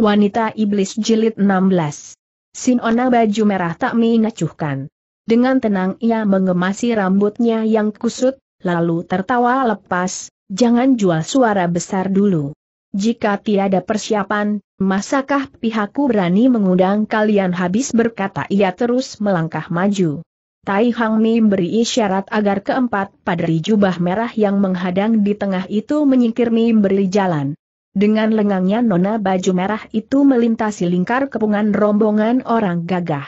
Wanita Iblis Jilid 16 Sinona baju merah tak mengacuhkan. Dengan tenang ia mengemasi rambutnya yang kusut, lalu tertawa lepas, jangan jual suara besar dulu. Jika tiada persiapan, masakah pihakku berani mengundang kalian habis berkata ia terus melangkah maju. Tai Hang Mi beri isyarat agar keempat padri jubah merah yang menghadang di tengah itu menyingkir Mi beri jalan. Dengan lengangnya nona baju merah itu melintasi lingkar kepungan rombongan orang gagah.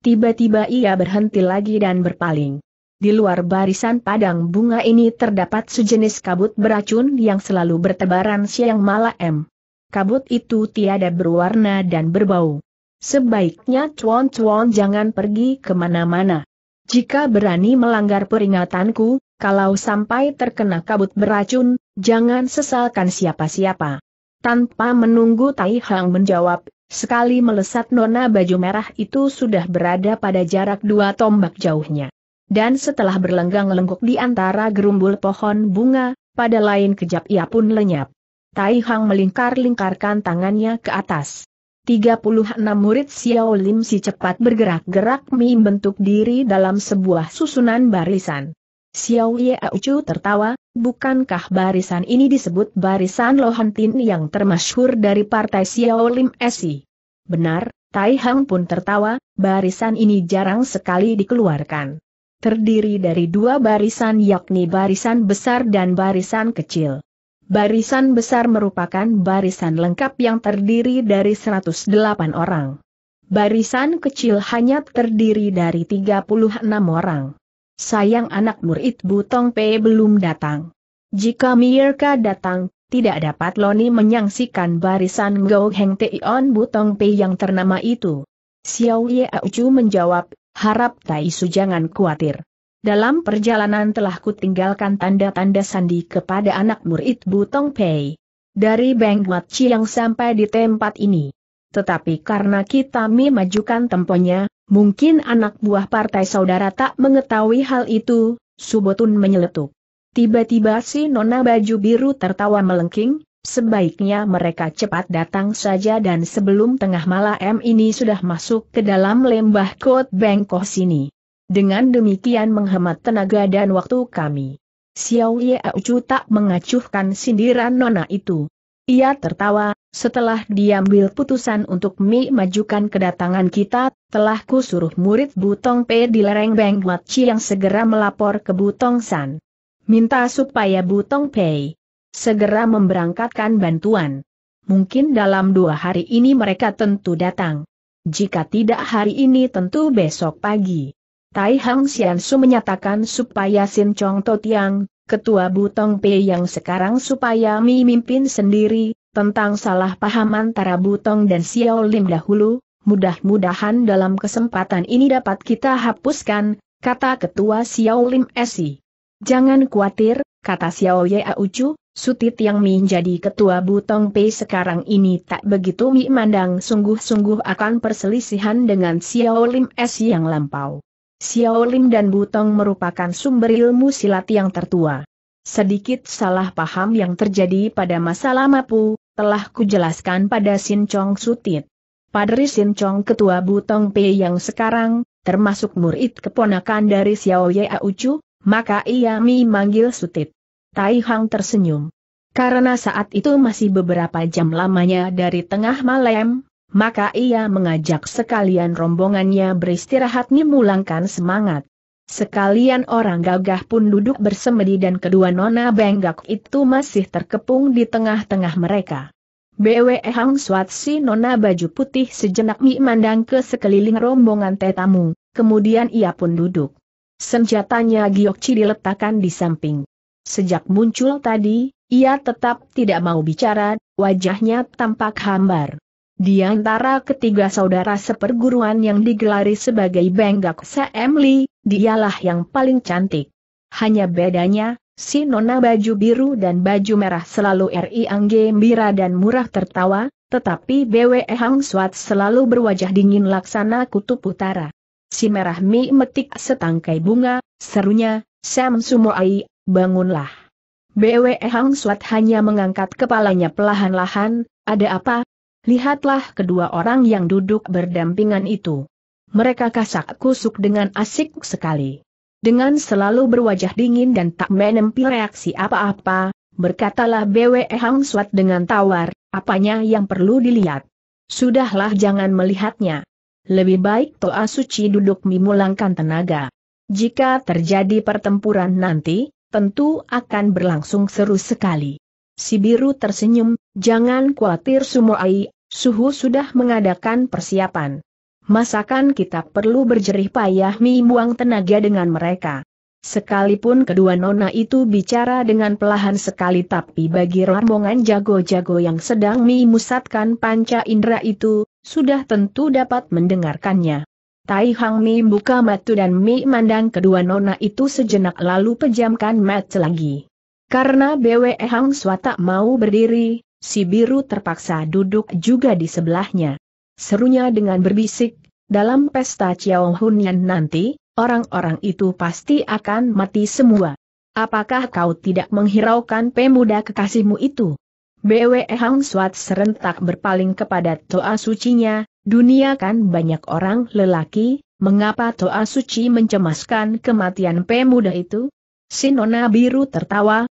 Tiba-tiba ia berhenti lagi dan berpaling. Di luar barisan padang bunga ini terdapat sejenis kabut beracun yang selalu bertebaran siang malam. Kabut itu tiada berwarna dan berbau. Sebaiknya cuan-cuan jangan pergi kemana-mana. Jika berani melanggar peringatanku, kalau sampai terkena kabut beracun, jangan sesalkan siapa-siapa. Tanpa menunggu Tai Hang menjawab, sekali melesat nona baju merah itu sudah berada pada jarak dua tombak jauhnya. Dan setelah berlenggang lengkuk di antara gerumbul pohon bunga, pada lain kejap ia pun lenyap. Tai Hang melingkar-lingkarkan tangannya ke atas. 36 murid Xiao Lim si cepat bergerak-gerak membentuk diri dalam sebuah susunan barisan. Xiao Yauchu tertawa, bukankah barisan ini disebut barisan Lohantin yang termasyhur dari partai Xiao Lim Esi? Benar, Tai Hang pun tertawa, barisan ini jarang sekali dikeluarkan. Terdiri dari dua barisan yakni barisan besar dan barisan kecil. Barisan besar merupakan barisan lengkap yang terdiri dari 108 orang. Barisan kecil hanya terdiri dari 36 orang. Sayang anak murid Butong P belum datang. Jika Mirka datang, tidak dapat Loni menyaksikan barisan Go Heng Teon Butong P yang ternama itu. Xiao Ye Aucu menjawab, harap Tai Su jangan khawatir. Dalam perjalanan telah kutinggalkan tanda-tanda sandi kepada anak murid Butong Pei. Dari Beng Wat Chiang sampai di tempat ini. Tetapi karena kita memajukan temponya, Mungkin anak buah partai saudara tak mengetahui hal itu, Subotun menyeletuk. Tiba-tiba si nona baju biru tertawa melengking, sebaiknya mereka cepat datang saja dan sebelum tengah malam ini sudah masuk ke dalam lembah Kot Bengkoh sini. Dengan demikian menghemat tenaga dan waktu kami. Xiao Yaucu tak mengacuhkan sindiran nona itu. Ia tertawa, setelah diambil putusan untuk Mi majukan kedatangan kita, telah kusuruh murid Butong P di lereng Beng Chi yang segera melapor ke Butong San. Minta supaya Butong P segera memberangkatkan bantuan. Mungkin dalam dua hari ini mereka tentu datang. Jika tidak hari ini tentu besok pagi. Tai Hang Xiansu menyatakan supaya Sin Chong Totiang, Ketua Butong P yang sekarang supaya memimpin sendiri, tentang salah paham antara Butong dan Xiao Lim dahulu, mudah-mudahan dalam kesempatan ini dapat kita hapuskan, kata Ketua Xiao Lim Esi. Jangan khawatir, kata Xiao Ye Aucu, Sutit yang menjadi ketua Butong P sekarang ini tak begitu memandang sungguh-sungguh akan perselisihan dengan Xiao Lim S yang lampau. Xiao Lim dan Butong merupakan sumber ilmu silat yang tertua. Sedikit salah paham yang terjadi pada masa lama Pu, telah kujelaskan pada Sin Chong Sutit. Padri Sin Chong Ketua Butong P yang sekarang, termasuk murid keponakan dari Xiao Ye Aucu, maka ia memanggil Sutit. Tai Hang tersenyum. Karena saat itu masih beberapa jam lamanya dari tengah malam, maka ia mengajak sekalian rombongannya beristirahat memulangkan semangat. Sekalian orang gagah pun duduk bersemedi dan kedua nona benggak itu masih terkepung di tengah-tengah mereka. Bwe Hang Suat si nona baju putih sejenak memandang ke sekeliling rombongan tetamu, kemudian ia pun duduk. Senjatanya giok Giokci diletakkan di samping. Sejak muncul tadi, ia tetap tidak mau bicara, wajahnya tampak hambar. Di antara ketiga saudara seperguruan yang digelari sebagai Benggak Emily, dialah yang paling cantik. Hanya bedanya, si nona baju biru dan baju merah selalu RI Angge Mbira dan murah tertawa, tetapi BWE Hang Swat selalu berwajah dingin laksana kutub utara. Si merah mi metik setangkai bunga, serunya, Sam Sumoai, bangunlah. BWE Hang Swat hanya mengangkat kepalanya pelahan-lahan, ada apa, lihatlah kedua orang yang duduk berdampingan itu. Mereka kasak kusuk dengan asik sekali. Dengan selalu berwajah dingin dan tak menempi reaksi apa-apa, berkatalah Bwe Hang Suat dengan tawar, apanya yang perlu dilihat. Sudahlah jangan melihatnya. Lebih baik Toa Suci duduk memulangkan tenaga. Jika terjadi pertempuran nanti, tentu akan berlangsung seru sekali. Si biru tersenyum, jangan khawatir Sumoai, Suhu sudah mengadakan persiapan. Masakan kita perlu berjerih payah membuang tenaga dengan mereka. Sekalipun kedua nona itu bicara dengan pelahan sekali tapi bagi rombongan jago-jago yang sedang memusatkan panca indera itu, sudah tentu dapat mendengarkannya. Tai Hang Mi buka mata dan Mi mandang kedua nona itu sejenak lalu pejamkan mata lagi. Karena BWE Hang Swa tak mau berdiri, si biru terpaksa duduk juga di sebelahnya. Serunya dengan berbisik, dalam pesta Chiao Hunian nanti, orang-orang itu pasti akan mati semua. Apakah kau tidak menghiraukan pemuda kekasihmu itu? Bwe Hang Suat serentak berpaling kepada Toa Sucinya, dunia kan banyak orang lelaki, mengapa Toa Suci mencemaskan kematian pemuda itu? Sinona biru tertawa,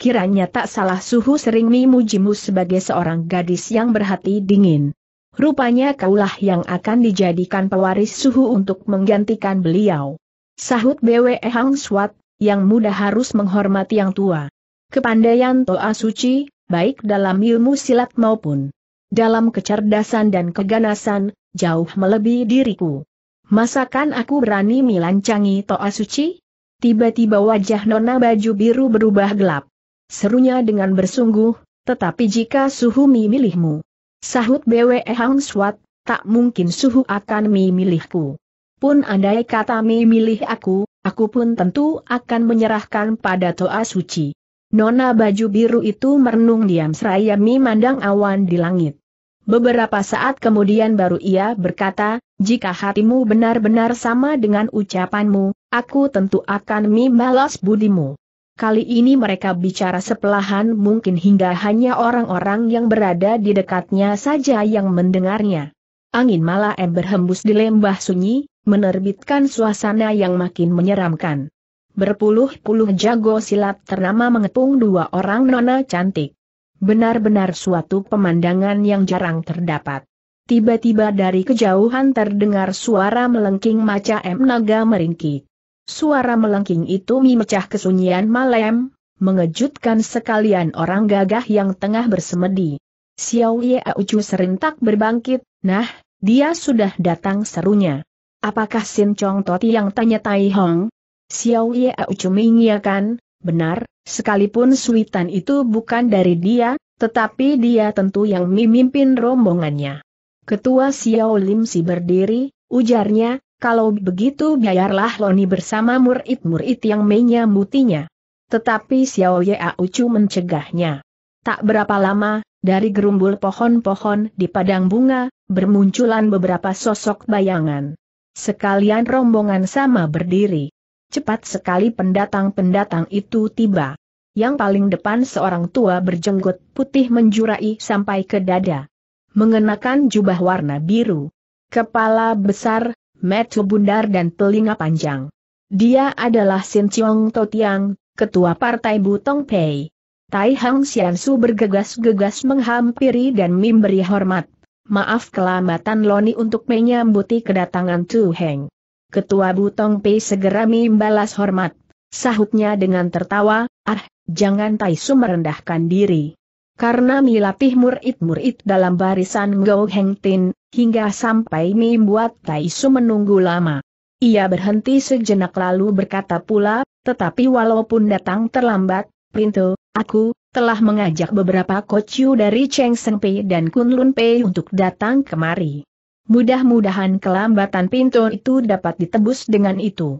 Kiranya tak salah suhu sering memujimu sebagai seorang gadis yang berhati dingin. Rupanya kaulah yang akan dijadikan pewaris suhu untuk menggantikan beliau. Sahut BW Hang Swat, yang muda harus menghormati yang tua. Kepandaian Toa Suci, baik dalam ilmu silat maupun dalam kecerdasan dan keganasan, jauh melebihi diriku. Masakan aku berani melancangi Toa Suci? Tiba-tiba wajah Nona baju biru berubah gelap. Serunya dengan bersungguh, tetapi jika suhu mi milihmu. Sahut BWE Hang Swat, tak mungkin suhu akan mi milihku. Pun andai kata mi milih aku, aku pun tentu akan menyerahkan pada toa suci. Nona baju biru itu merenung diam seraya mi mandang awan di langit. Beberapa saat kemudian baru ia berkata, jika hatimu benar-benar sama dengan ucapanmu, aku tentu akan mi balas budimu. Kali ini mereka bicara sepelahan mungkin hingga hanya orang-orang yang berada di dekatnya saja yang mendengarnya. Angin malah em berhembus di lembah sunyi, menerbitkan suasana yang makin menyeramkan. Berpuluh-puluh jago silat ternama mengepung dua orang nona cantik. Benar-benar suatu pemandangan yang jarang terdapat. Tiba-tiba dari kejauhan terdengar suara melengking maca em naga meringkik. Suara melengking itu memecah kesunyian malam, mengejutkan sekalian orang gagah yang tengah bersemedi. Xiao Ye Ucu serentak berbangkit, nah, dia sudah datang serunya. Apakah Sin Chong Toti yang tanya Tai Hong? Xiao Ye Ucu mengiakan, benar, sekalipun suitan itu bukan dari dia, tetapi dia tentu yang memimpin rombongannya. Ketua Xiao Lim si berdiri, ujarnya, kalau begitu biarlah Loni bersama murid-murid yang menyambutinya. Tetapi Xiao Yao Chu mencegahnya. Tak berapa lama, dari gerumbul pohon-pohon di padang bunga, bermunculan beberapa sosok bayangan. Sekalian rombongan sama berdiri. Cepat sekali pendatang-pendatang itu tiba. Yang paling depan seorang tua berjenggot putih menjurai sampai ke dada. Mengenakan jubah warna biru. Kepala besar, metu bundar dan telinga panjang. Dia adalah Sin Chiong Totiang, ketua partai Butong Pei. Tai Hang Xiansu bergegas-gegas menghampiri dan memberi hormat. Maaf kelambatan Loni untuk menyambuti kedatangan Tu Heng. Ketua Butong Pei segera membalas hormat. Sahutnya dengan tertawa, ah, jangan Tai Su merendahkan diri. Karena milapih murid-murid dalam barisan Ngau Heng Tin, hingga sampai membuat Taisu menunggu lama. Ia berhenti sejenak lalu berkata pula, tetapi walaupun datang terlambat, Pintu, aku, telah mengajak beberapa kociu dari Cheng Seng Pei dan Kun Lun Pei untuk datang kemari. Mudah-mudahan kelambatan Pintu itu dapat ditebus dengan itu.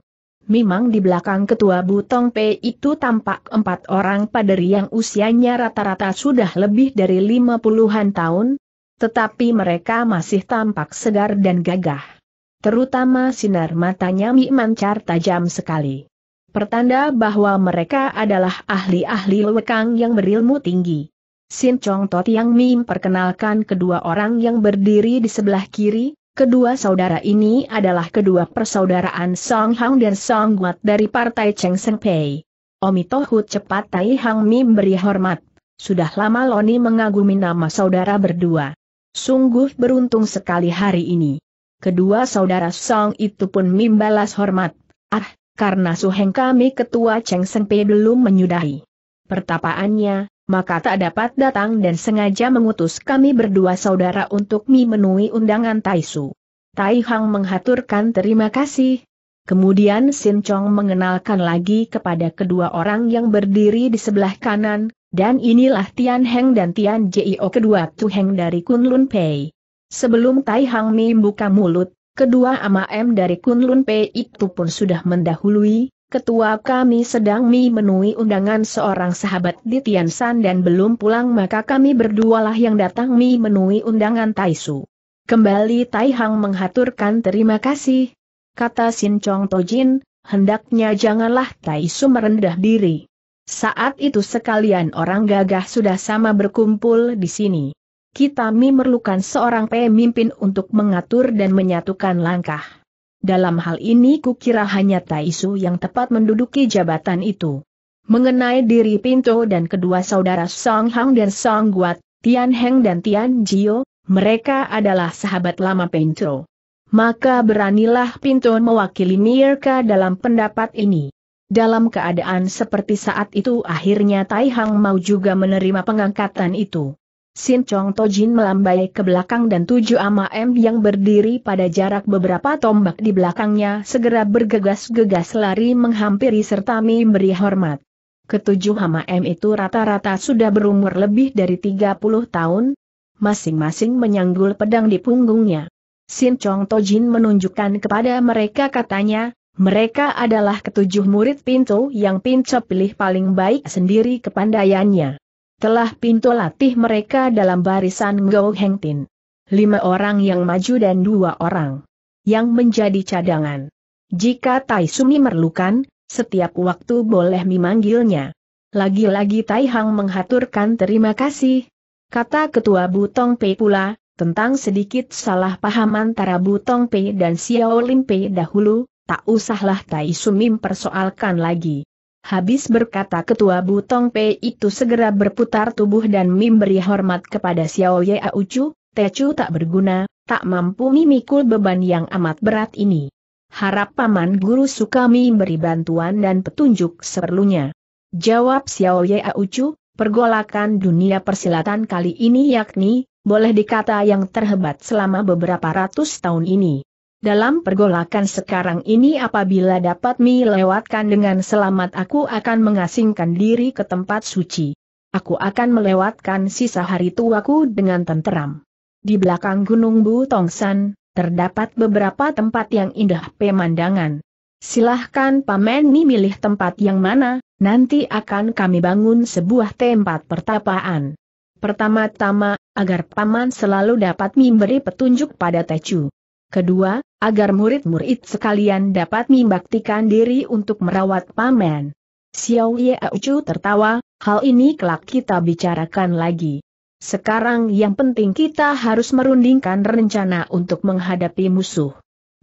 Memang di belakang ketua Butong Pei itu tampak empat orang paderi yang usianya rata-rata sudah lebih dari lima puluhan tahun, tetapi mereka masih tampak segar dan gagah. Terutama sinar matanya Mi Mancar tajam sekali. Pertanda bahwa mereka adalah ahli-ahli lewekang yang berilmu tinggi. Sin Chong Tot Yang Mi memperkenalkan kedua orang yang berdiri di sebelah kiri, kedua saudara ini adalah kedua persaudaraan Song Hang dan Song Guat dari partai Cheng Seng Pei. Omi Tohut cepat Tai Hang Mi beri hormat, sudah lama Loni mengagumi nama saudara berdua. Sungguh beruntung sekali hari ini. Kedua saudara Song itu pun membalas hormat. Ah, karena suheng kami ketua Cheng Sengpe belum menyudahi pertapaannya, maka tak dapat datang dan sengaja mengutus kami berdua saudara untuk memenuhi undangan Taisu. Tai Hang menghaturkan terima kasih. Kemudian Sin Chong mengenalkan lagi kepada kedua orang yang berdiri di sebelah kanan, dan inilah Tian Heng dan Tian Jio kedua Tuheng dari Kunlun Pei. Sebelum Tai Hang Mi buka mulut, kedua M dari Kunlun Pei itu pun sudah mendahului, ketua kami sedang Mi menui undangan seorang sahabat di Tian San dan belum pulang maka kami berdualah yang datang Mi menui undangan Tai Su. Kembali Tai Hang menghaturkan terima kasih. Kata Sin Chong Tojin, hendaknya janganlah Tai Su merendah diri. Saat itu sekalian orang gagah sudah sama berkumpul di sini. Kita memerlukan seorang pemimpin untuk mengatur dan menyatukan langkah. Dalam hal ini kukira hanya Taisu yang tepat menduduki jabatan itu. Mengenai diri Pinto dan kedua saudara Song Hang dan Song Guat, Tian Heng dan Tian Jio, mereka adalah sahabat lama Pinto. Maka beranilah Pinto mewakili Mirka dalam pendapat ini. Dalam keadaan seperti saat itu akhirnya Tai Hang mau juga menerima pengangkatan itu. Sin Chong Tojin melambai ke belakang dan tujuh ama M yang berdiri pada jarak beberapa tombak di belakangnya segera bergegas-gegas lari menghampiri serta memberi hormat. Ketujuh ama M itu rata-rata sudah berumur lebih dari 30 tahun, masing-masing menyanggul pedang di punggungnya. Sin Chong Tojin menunjukkan kepada mereka katanya, mereka adalah ketujuh murid Pinto yang Pinto pilih paling baik sendiri kepandaiannya. Telah Pinto latih mereka dalam barisan Ngo Heng Tin. Lima orang yang maju dan dua orang yang menjadi cadangan. Jika Tai Sumi merlukan, setiap waktu boleh memanggilnya. Lagi-lagi Tai Hang menghaturkan terima kasih. Kata Ketua Butong Pei pula, tentang sedikit salah paham antara Butong Pei dan Xiao Lim Pei dahulu, tak usahlah Tai Sumim persoalkan lagi. Habis berkata ketua Butong Pei itu segera berputar tubuh dan mim beri hormat kepada Xiao Ye Aucu, Chu tak berguna, tak mampu memikul beban yang amat berat ini. Harap Paman Guru Sukami beri bantuan dan petunjuk seperlunya. Jawab Xiao Ye Aucu, pergolakan dunia persilatan kali ini yakni, boleh dikata yang terhebat selama beberapa ratus tahun ini. Dalam pergolakan sekarang ini apabila dapat mi dengan selamat aku akan mengasingkan diri ke tempat suci. Aku akan melewatkan sisa hari tuaku dengan tenteram. Di belakang Gunung Bu Butongsan, terdapat beberapa tempat yang indah pemandangan. Silahkan pamen mi milih tempat yang mana, nanti akan kami bangun sebuah tempat pertapaan. Pertama-tama, agar paman selalu dapat memberi petunjuk pada Tecu. Kedua, agar murid-murid sekalian dapat membaktikan diri untuk merawat pamen. Xiao Ye Ucu tertawa, hal ini kelak kita bicarakan lagi. Sekarang yang penting kita harus merundingkan rencana untuk menghadapi musuh.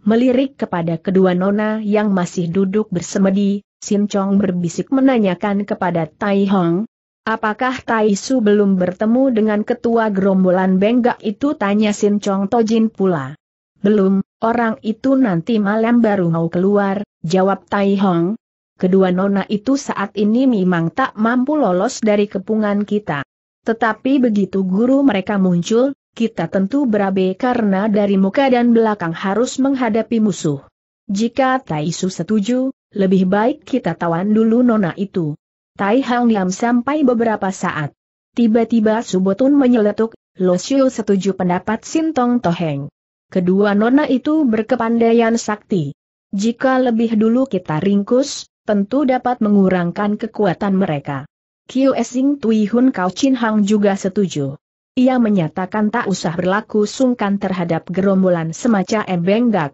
Melirik kepada kedua nona yang masih duduk bersemedi, Sin Chong berbisik menanyakan kepada Tai Hong, Apakah Tai Su belum bertemu dengan ketua gerombolan Benggak itu tanya Sin Chong Tojin pula. Belum, orang itu nanti malam baru mau keluar, jawab Tai Hong. Kedua nona itu saat ini memang tak mampu lolos dari kepungan kita. Tetapi begitu guru mereka muncul, kita tentu berabe karena dari muka dan belakang harus menghadapi musuh. Jika Tai Su setuju, lebih baik kita tawan dulu nona itu. Tai Hang diam sampai beberapa saat. Tiba-tiba Subotun menyeletuk, Lo Siu setuju pendapat Sintong Toheng kedua nona itu berkepandaian sakti. Jika lebih dulu kita ringkus, tentu dapat mengurangkan kekuatan mereka. Kyo Esing Tui Hun Kau Chin Hang juga setuju. Ia menyatakan tak usah berlaku sungkan terhadap gerombolan semacam embenggak.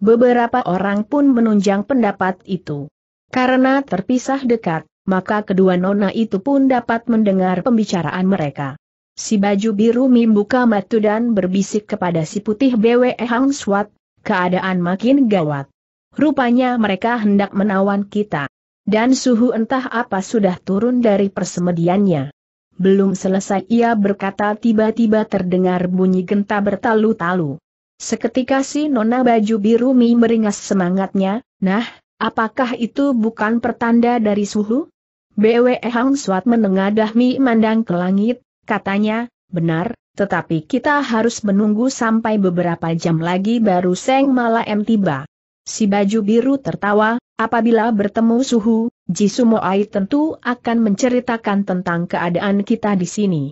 Beberapa orang pun menunjang pendapat itu. Karena terpisah dekat, maka kedua nona itu pun dapat mendengar pembicaraan mereka. Si baju biru membuka matu dan berbisik kepada si putih BWE Hang Swat, keadaan makin gawat. Rupanya mereka hendak menawan kita. Dan suhu entah apa sudah turun dari persemediannya. Belum selesai ia berkata tiba-tiba terdengar bunyi genta bertalu-talu. Seketika si nona baju biru mi meringas semangatnya, nah, apakah itu bukan pertanda dari suhu? BWE Hang Swat menengadah mi mandang ke langit, Katanya, benar, tetapi kita harus menunggu sampai beberapa jam lagi baru Seng Malaem tiba. Si baju biru tertawa, apabila bertemu Suhu, Jisumoai tentu akan menceritakan tentang keadaan kita di sini.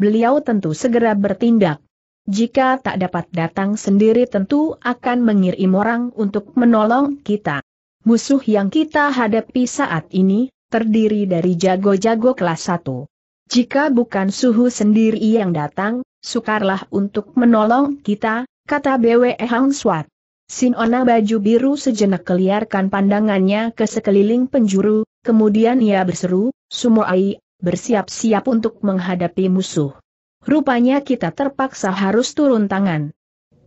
Beliau tentu segera bertindak. Jika tak dapat datang sendiri tentu akan mengirim orang untuk menolong kita. Musuh yang kita hadapi saat ini, terdiri dari jago-jago kelas 1. Jika bukan suhu sendiri yang datang, sukarlah untuk menolong kita, kata BWE Hang Swat. Sinona baju biru sejenak keliarkan pandangannya ke sekeliling penjuru, kemudian ia berseru, Sumoai, bersiap-siap untuk menghadapi musuh. Rupanya kita terpaksa harus turun tangan.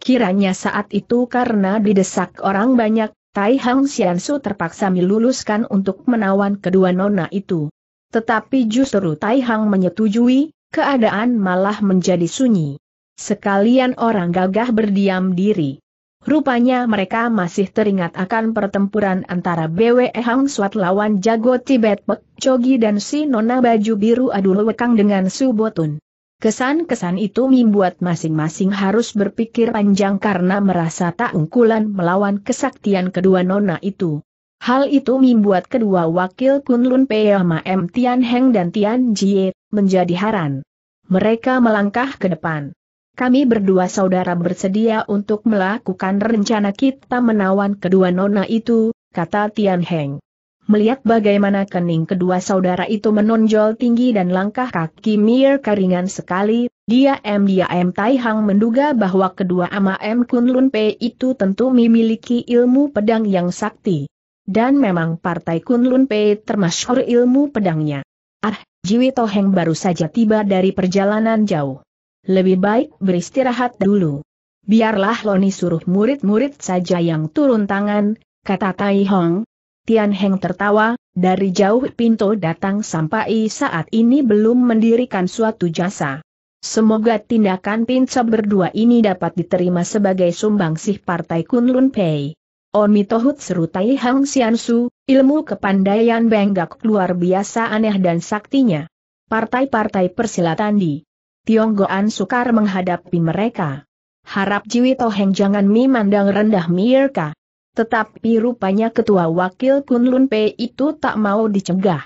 Kiranya saat itu karena didesak orang banyak, Tai Hang Xiansu terpaksa meluluskan untuk menawan kedua nona itu. Tetapi justru Taihang menyetujui, keadaan malah menjadi sunyi. Sekalian orang gagah berdiam diri. Rupanya mereka masih teringat akan pertempuran antara BW Hang Suat lawan jago Tibet Pek Chogi dan si Nona Baju Biru Adul Wekang dengan Botun. Kesan-kesan itu membuat masing-masing harus berpikir panjang karena merasa tak unggulan melawan kesaktian kedua nona itu. Hal itu membuat kedua wakil Kunlun Peyama M. Tian Heng dan Tian Jie menjadi haran. Mereka melangkah ke depan. Kami berdua saudara bersedia untuk melakukan rencana kita menawan kedua nona itu, kata Tian Heng. Melihat bagaimana kening kedua saudara itu menonjol tinggi dan langkah kaki Mir keringan sekali, dia M. Dia M. Tai Hang menduga bahwa kedua ama M. Kunlun Pei itu tentu memiliki ilmu pedang yang sakti. Dan memang partai Kunlun Pei termasyur ilmu pedangnya. Ah, Jiwi Toheng baru saja tiba dari perjalanan jauh. Lebih baik beristirahat dulu. Biarlah Loni suruh murid-murid saja yang turun tangan, kata Tai Hong. Tian Heng tertawa, dari jauh pintu datang sampai saat ini belum mendirikan suatu jasa. Semoga tindakan pinca berdua ini dapat diterima sebagai sumbangsih Partai Kunlun Pei. Omitohut Tohut serutai Hang Xiansu, ilmu kepandaian Benggak luar biasa aneh dan saktinya. Partai-partai persilatan di Tionggoan sukar menghadapi mereka. Harap Jiwi Toheng jangan memandang rendah Mirka. Tetapi rupanya ketua wakil Kunlun P itu tak mau dicegah.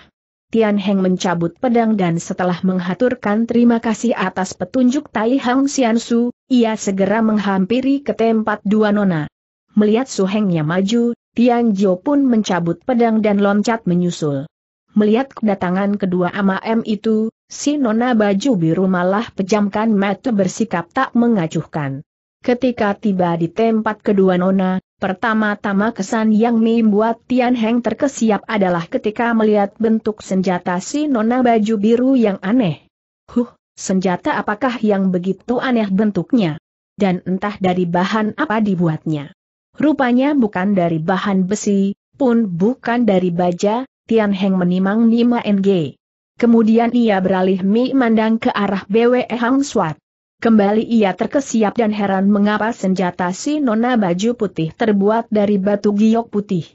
Tian Heng mencabut pedang dan setelah menghaturkan terima kasih atas petunjuk Tai Hang Xiansu, ia segera menghampiri ke tempat dua nona. Melihat Su Hengnya maju, Tian Jio pun mencabut pedang dan loncat menyusul. Melihat kedatangan kedua ama M itu, si nona baju biru malah pejamkan mata bersikap tak mengacuhkan. Ketika tiba di tempat kedua nona, pertama-tama kesan yang membuat Tian Heng terkesiap adalah ketika melihat bentuk senjata si nona baju biru yang aneh. Huh, senjata apakah yang begitu aneh bentuknya? Dan entah dari bahan apa dibuatnya. Rupanya bukan dari bahan besi, pun bukan dari baja, Tian Heng menimang Nima NG. Kemudian ia beralih mi mandang ke arah BWE Hang Swat. Kembali ia terkesiap dan heran mengapa senjata si nona baju putih terbuat dari batu giok putih.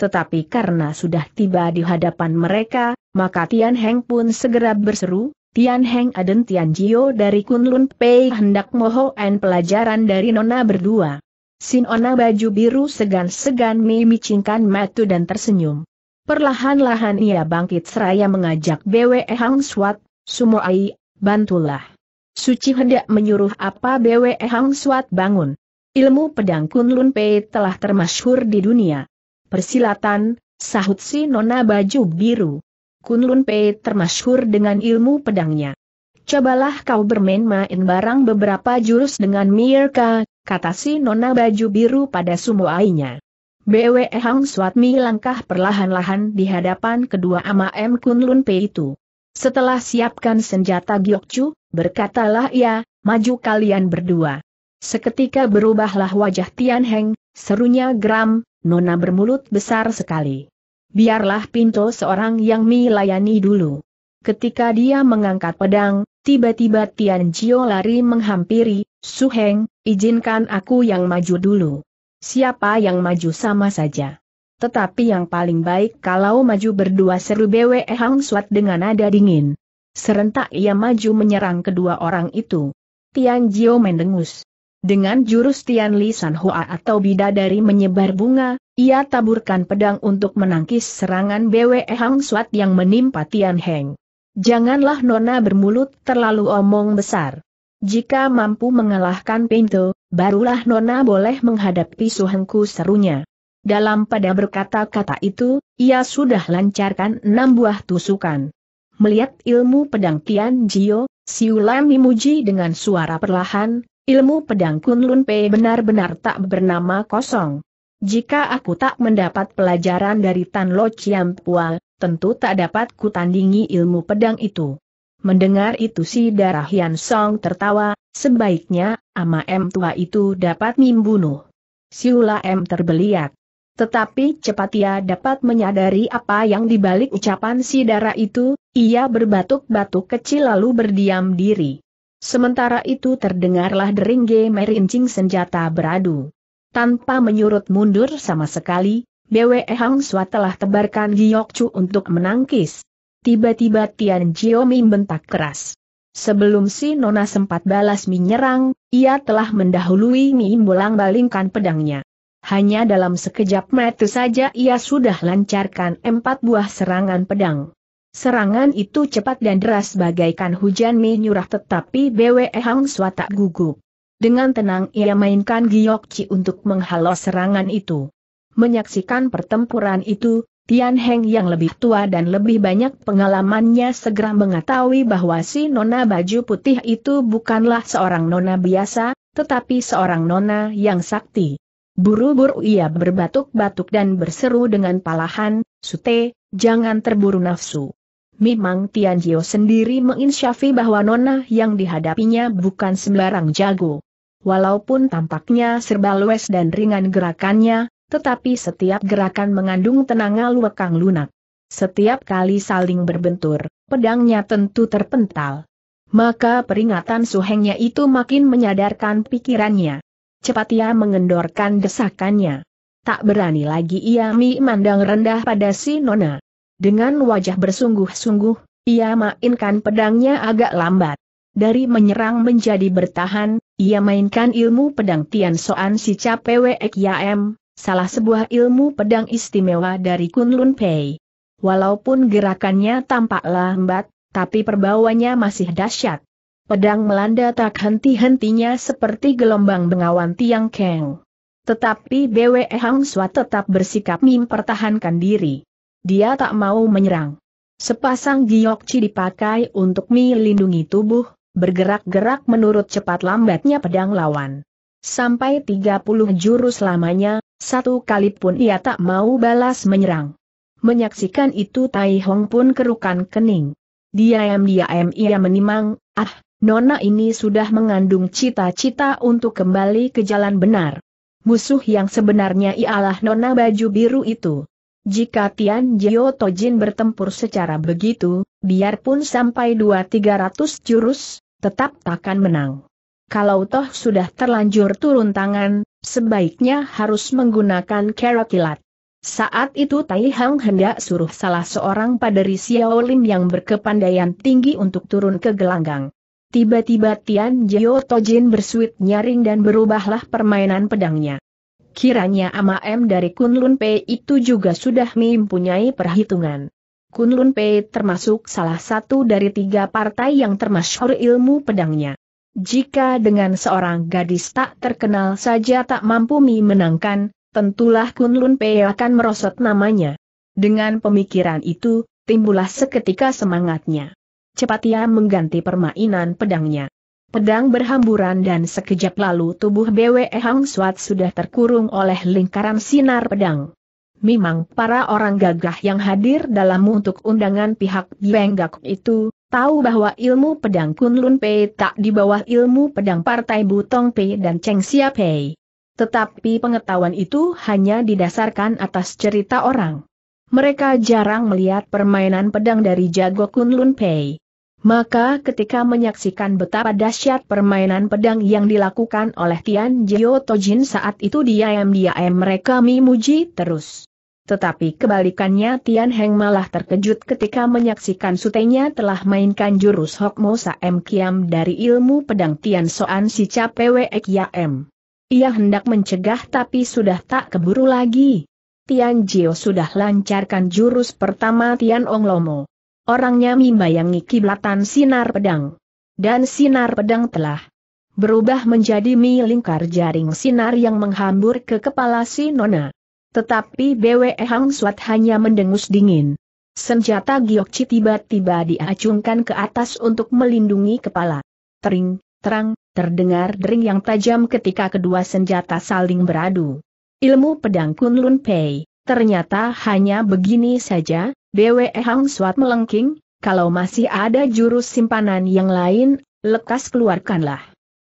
Tetapi karena sudah tiba di hadapan mereka, maka Tian Heng pun segera berseru, Tian Heng Aden Tian Jio dari Kunlun Pei hendak mohon pelajaran dari nona berdua. Sinona baju biru segan-segan memicingkan mata dan tersenyum. Perlahan-lahan ia bangkit seraya mengajak BW Hang Swat, Sumoai, bantulah. Suci hendak menyuruh apa BW Hang Swat bangun. Ilmu pedang Kunlun Pei telah termasyhur di dunia. Persilatan, sahut si nona baju biru. Kunlun Pei termasyhur dengan ilmu pedangnya. Cobalah kau bermain-main barang beberapa jurus dengan Mirka, kata si nona baju biru pada sumoainya. BWE Hang Swatmi langkah perlahan-lahan di hadapan kedua ama M Kunlun Pei itu. Setelah siapkan senjata Gyokcu, berkatalah ia, maju kalian berdua. Seketika berubahlah wajah Tian Heng, serunya geram, nona bermulut besar sekali. Biarlah pintu seorang yang mi layani dulu. Ketika dia mengangkat pedang, tiba-tiba Tian Jio lari menghampiri, Suheng, izinkan aku yang maju dulu. Siapa yang maju sama saja. Tetapi yang paling baik kalau maju berdua seru BWE Hang Suat dengan nada dingin. Serentak ia maju menyerang kedua orang itu. Tian Jio mendengus. Dengan jurus Tian Li San Hua atau bidadari menyebar bunga, ia taburkan pedang untuk menangkis serangan BWE Hang Suat yang menimpa Tian Heng. Janganlah Nona bermulut terlalu omong besar. Jika mampu mengalahkan Pinto, barulah Nona boleh menghadapi Suhengku serunya. Dalam pada berkata-kata itu, ia sudah lancarkan enam buah tusukan. Melihat ilmu pedang Tian Jio, Siulam memuji dengan suara perlahan, ilmu pedang Kunlun Pei benar-benar tak bernama kosong. Jika aku tak mendapat pelajaran dari Tan Lo Chiam Pua, tentu tak dapat kutandingi ilmu pedang itu. Mendengar itu si darah Yan Song tertawa, sebaiknya, ama M tua itu dapat membunuh. Siula M terbeliak. Tetapi cepat ia dapat menyadari apa yang dibalik ucapan si darah itu, ia berbatuk-batuk kecil lalu berdiam diri. Sementara itu terdengarlah dering merincing senjata beradu. Tanpa menyurut mundur sama sekali, BWE Hang Sua telah tebarkan Giyok Chu untuk menangkis. Tiba-tiba Tian Jiomi bentak keras. Sebelum si Nona sempat balas menyerang, ia telah mendahului Mi Mimbolang balingkan pedangnya. Hanya dalam sekejap mata saja ia sudah lancarkan empat buah serangan pedang. Serangan itu cepat dan deras bagaikan hujan menyurah tetapi Bwe Hang Sua tak gugup. Dengan tenang ia mainkan Chi untuk menghalau serangan itu. Menyaksikan pertempuran itu, Tian Heng yang lebih tua dan lebih banyak pengalamannya segera mengetahui bahwa si nona baju putih itu bukanlah seorang nona biasa, tetapi seorang nona yang sakti. Buru-buru ia berbatuk-batuk dan berseru dengan palahan, Sute, jangan terburu nafsu. Memang Tian Jio sendiri menginsyafi bahwa nona yang dihadapinya bukan sembarang jago. Walaupun tampaknya serba lues dan ringan gerakannya, tetapi setiap gerakan mengandung tenaga luwekang lunak. Setiap kali saling berbentur, pedangnya tentu terpental. Maka peringatan suhengnya itu makin menyadarkan pikirannya. Cepat ia mengendorkan desakannya. Tak berani lagi ia memandang rendah pada si Nona. Dengan wajah bersungguh-sungguh, ia mainkan pedangnya agak lambat. Dari menyerang menjadi bertahan, ia mainkan ilmu pedang Tian Soan si Cape Wek Yam, salah sebuah ilmu pedang istimewa dari Kunlun Pei. Walaupun gerakannya tampak lambat, tapi perbawanya masih dahsyat. Pedang melanda tak henti-hentinya seperti gelombang bengawan tiang keng. Tetapi BWE Hang Sua tetap bersikap mempertahankan diri. Dia tak mau menyerang. Sepasang giokci dipakai untuk melindungi tubuh, bergerak-gerak menurut cepat lambatnya pedang lawan. Sampai 30 jurus lamanya, satu kali pun ia tak mau balas menyerang. Menyaksikan itu Tai Hong pun kerukan kening. Dia dia diam ia menimang, ah, nona ini sudah mengandung cita-cita untuk kembali ke jalan benar. Musuh yang sebenarnya ialah nona baju biru itu. Jika Tian Jio Tojin bertempur secara begitu, biarpun sampai dua tiga ratus jurus, tetap takkan menang. Kalau toh sudah terlanjur turun tangan, sebaiknya harus menggunakan kera kilat. Saat itu Tai Hang hendak suruh salah seorang paderi Xiaolin yang berkepandaian tinggi untuk turun ke gelanggang. Tiba-tiba Tian Jio Jin bersuit nyaring dan berubahlah permainan pedangnya. Kiranya Ama M dari Kunlun Pei itu juga sudah mempunyai perhitungan. Kunlun Pei termasuk salah satu dari tiga partai yang termasyhur ilmu pedangnya. Jika dengan seorang gadis tak terkenal saja tak mampu mi menangkan, tentulah Kunlun Lun Pei akan merosot namanya. Dengan pemikiran itu, timbullah seketika semangatnya. Cepat ia mengganti permainan pedangnya. Pedang berhamburan dan sekejap lalu tubuh BWE Hang Suat sudah terkurung oleh lingkaran sinar pedang. Memang para orang gagah yang hadir dalam untuk undangan pihak Benggak itu, tahu bahwa ilmu pedang Kunlun Pei tak di bawah ilmu pedang partai Butong Pei dan Cheng Xia Pei. Tetapi pengetahuan itu hanya didasarkan atas cerita orang. Mereka jarang melihat permainan pedang dari jago Kunlun Pei. Maka ketika menyaksikan betapa dahsyat permainan pedang yang dilakukan oleh Tian To Jin saat itu diam-diam mereka memuji terus. Tetapi kebalikannya Tian Heng malah terkejut ketika menyaksikan sutenya telah mainkan jurus Hok Mo M Kiam dari ilmu pedang Tian Soan si Capewe Ek ya M. Ia hendak mencegah tapi sudah tak keburu lagi. Tian Jio sudah lancarkan jurus pertama Tian Ong Lomo. Orangnya membayangi kiblatan sinar pedang. Dan sinar pedang telah berubah menjadi mi lingkar jaring sinar yang menghambur ke kepala si Nona. Tetapi BWE Hang Suat hanya mendengus dingin. Senjata Giokci tiba-tiba diacungkan ke atas untuk melindungi kepala. Tering, terang, terdengar dering yang tajam ketika kedua senjata saling beradu. Ilmu pedang Kunlun Pei, ternyata hanya begini saja, BWE Hang Suat melengking, kalau masih ada jurus simpanan yang lain, lekas keluarkanlah.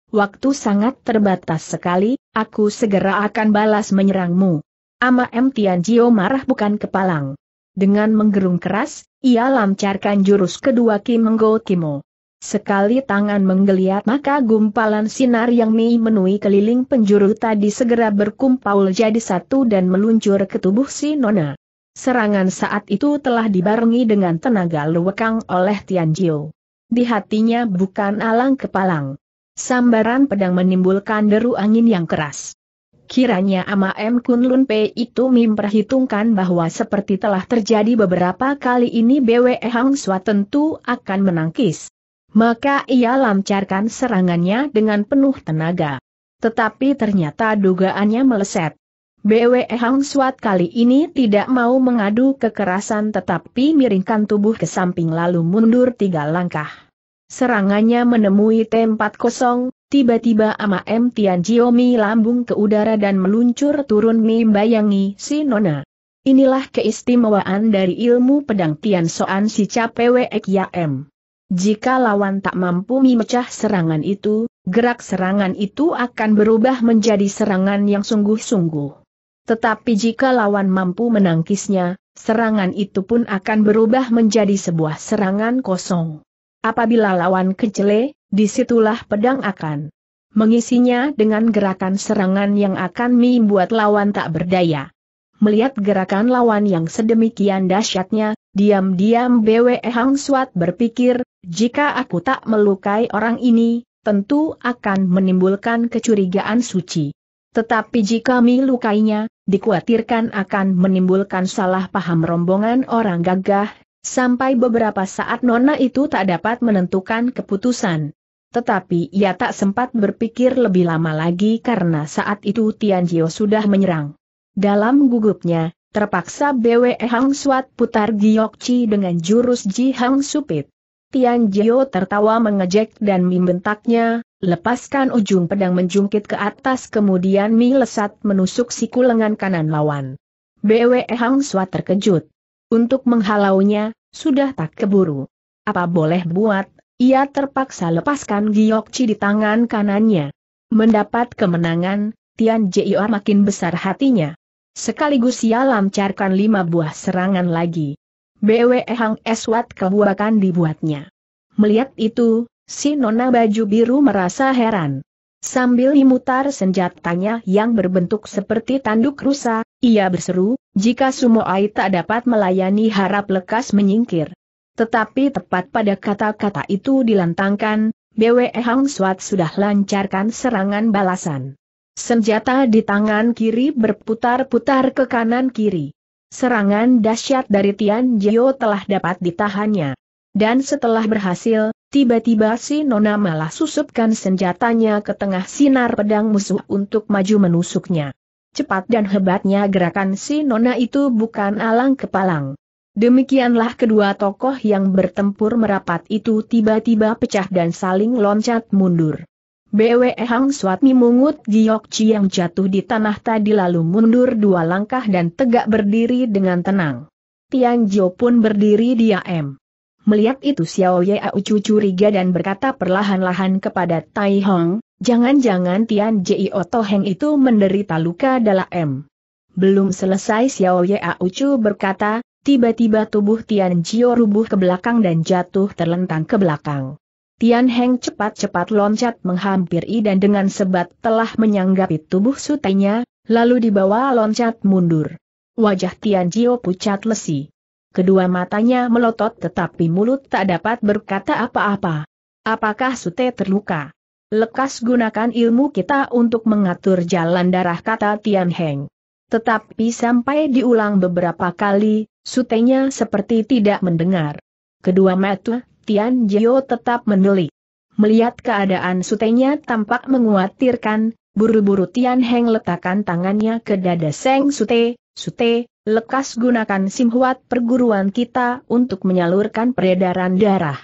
Waktu sangat terbatas sekali, aku segera akan balas menyerangmu. Ama M. Tianjio marah bukan kepalang. Dengan menggerung keras, ia lancarkan jurus kedua Kim Menggol Kimo. Sekali tangan menggeliat maka gumpalan sinar yang menui keliling penjuru tadi segera berkumpul jadi satu dan meluncur ke tubuh si Nona. Serangan saat itu telah dibarengi dengan tenaga luwekang oleh Tianjio. Di hatinya bukan alang kepalang. Sambaran pedang menimbulkan deru angin yang keras. Kiranya Ama M. Kun Lun itu memperhitungkan bahwa seperti telah terjadi beberapa kali ini BWE Hang Sua tentu akan menangkis. Maka ia lancarkan serangannya dengan penuh tenaga. Tetapi ternyata dugaannya meleset. BWE Hang Suat kali ini tidak mau mengadu kekerasan tetapi miringkan tubuh ke samping lalu mundur tiga langkah. Serangannya menemui tempat kosong, Tiba-tiba Ama M. Tian Jiomi lambung ke udara dan meluncur turun membayangi si Nona. Inilah keistimewaan dari ilmu pedang Tian Soan si Capewek Ya M. Jika lawan tak mampu memecah serangan itu, gerak serangan itu akan berubah menjadi serangan yang sungguh-sungguh. Tetapi jika lawan mampu menangkisnya, serangan itu pun akan berubah menjadi sebuah serangan kosong. Apabila lawan kecele, Disitulah pedang akan mengisinya dengan gerakan serangan yang akan membuat lawan tak berdaya. Melihat gerakan lawan yang sedemikian dahsyatnya, diam-diam Bwe Hang Suat berpikir, jika aku tak melukai orang ini, tentu akan menimbulkan kecurigaan suci. Tetapi jika lukainya, dikhawatirkan akan menimbulkan salah paham rombongan orang gagah, sampai beberapa saat Nona itu tak dapat menentukan keputusan. Tetapi ia tak sempat berpikir lebih lama lagi karena saat itu Tian Jiu sudah menyerang. Dalam gugupnya, terpaksa BWE Hang Suat putar Chi dengan jurus Ji Hang Supit. Tian Jiu tertawa mengejek dan membentaknya, lepaskan ujung pedang menjungkit ke atas kemudian mi lesat menusuk siku lengan kanan lawan. BWE Hang Suat terkejut. Untuk menghalaunya, sudah tak keburu. Apa boleh buat, ia terpaksa lepaskan Giokci di tangan kanannya. Mendapat kemenangan, Tian Jia makin besar hatinya. Sekaligus ia lancarkan lima buah serangan lagi. BWE Hang Eswat kebuakan dibuatnya. Melihat itu, si nona baju biru merasa heran. Sambil memutar senjatanya yang berbentuk seperti tanduk rusa, ia berseru, jika Sumo Ai tak dapat melayani harap lekas menyingkir. Tetapi tepat pada kata-kata itu dilantangkan, BWE Hang Suat sudah lancarkan serangan balasan. Senjata di tangan kiri berputar-putar ke kanan kiri. Serangan dahsyat dari Tian Jio telah dapat ditahannya. Dan setelah berhasil, tiba-tiba si Nona malah susupkan senjatanya ke tengah sinar pedang musuh untuk maju menusuknya. Cepat dan hebatnya gerakan si Nona itu bukan alang kepalang. Demikianlah kedua tokoh yang bertempur merapat itu tiba-tiba pecah dan saling loncat mundur. BWE Hang Swatmi mungut Giok Chi yang jatuh di tanah tadi lalu mundur dua langkah dan tegak berdiri dengan tenang. Tian Jio pun berdiri diam. Melihat itu Xiao Ye Aucu curiga dan berkata perlahan-lahan kepada Tai Hong, Jangan-jangan Tian Jio Toheng itu menderita luka dalam. Belum selesai Xiao Ye Aucu berkata, Tiba-tiba tubuh Tian Jio rubuh ke belakang dan jatuh terlentang ke belakang. Tian Heng cepat-cepat loncat menghampiri dan dengan sebat telah menyanggapi tubuh sutenya, lalu dibawa loncat mundur. Wajah Tian Jio pucat lesi. Kedua matanya melotot tetapi mulut tak dapat berkata apa-apa. Apakah Sute terluka? Lekas gunakan ilmu kita untuk mengatur jalan darah kata Tian Heng. Tetapi sampai diulang beberapa kali, sutenya seperti tidak mendengar. Kedua mata, Tian Jio tetap menelik. Melihat keadaan sutenya tampak menguatirkan, buru-buru Tian Heng letakkan tangannya ke dada Seng Sute, Sute, lekas gunakan simhuat perguruan kita untuk menyalurkan peredaran darah.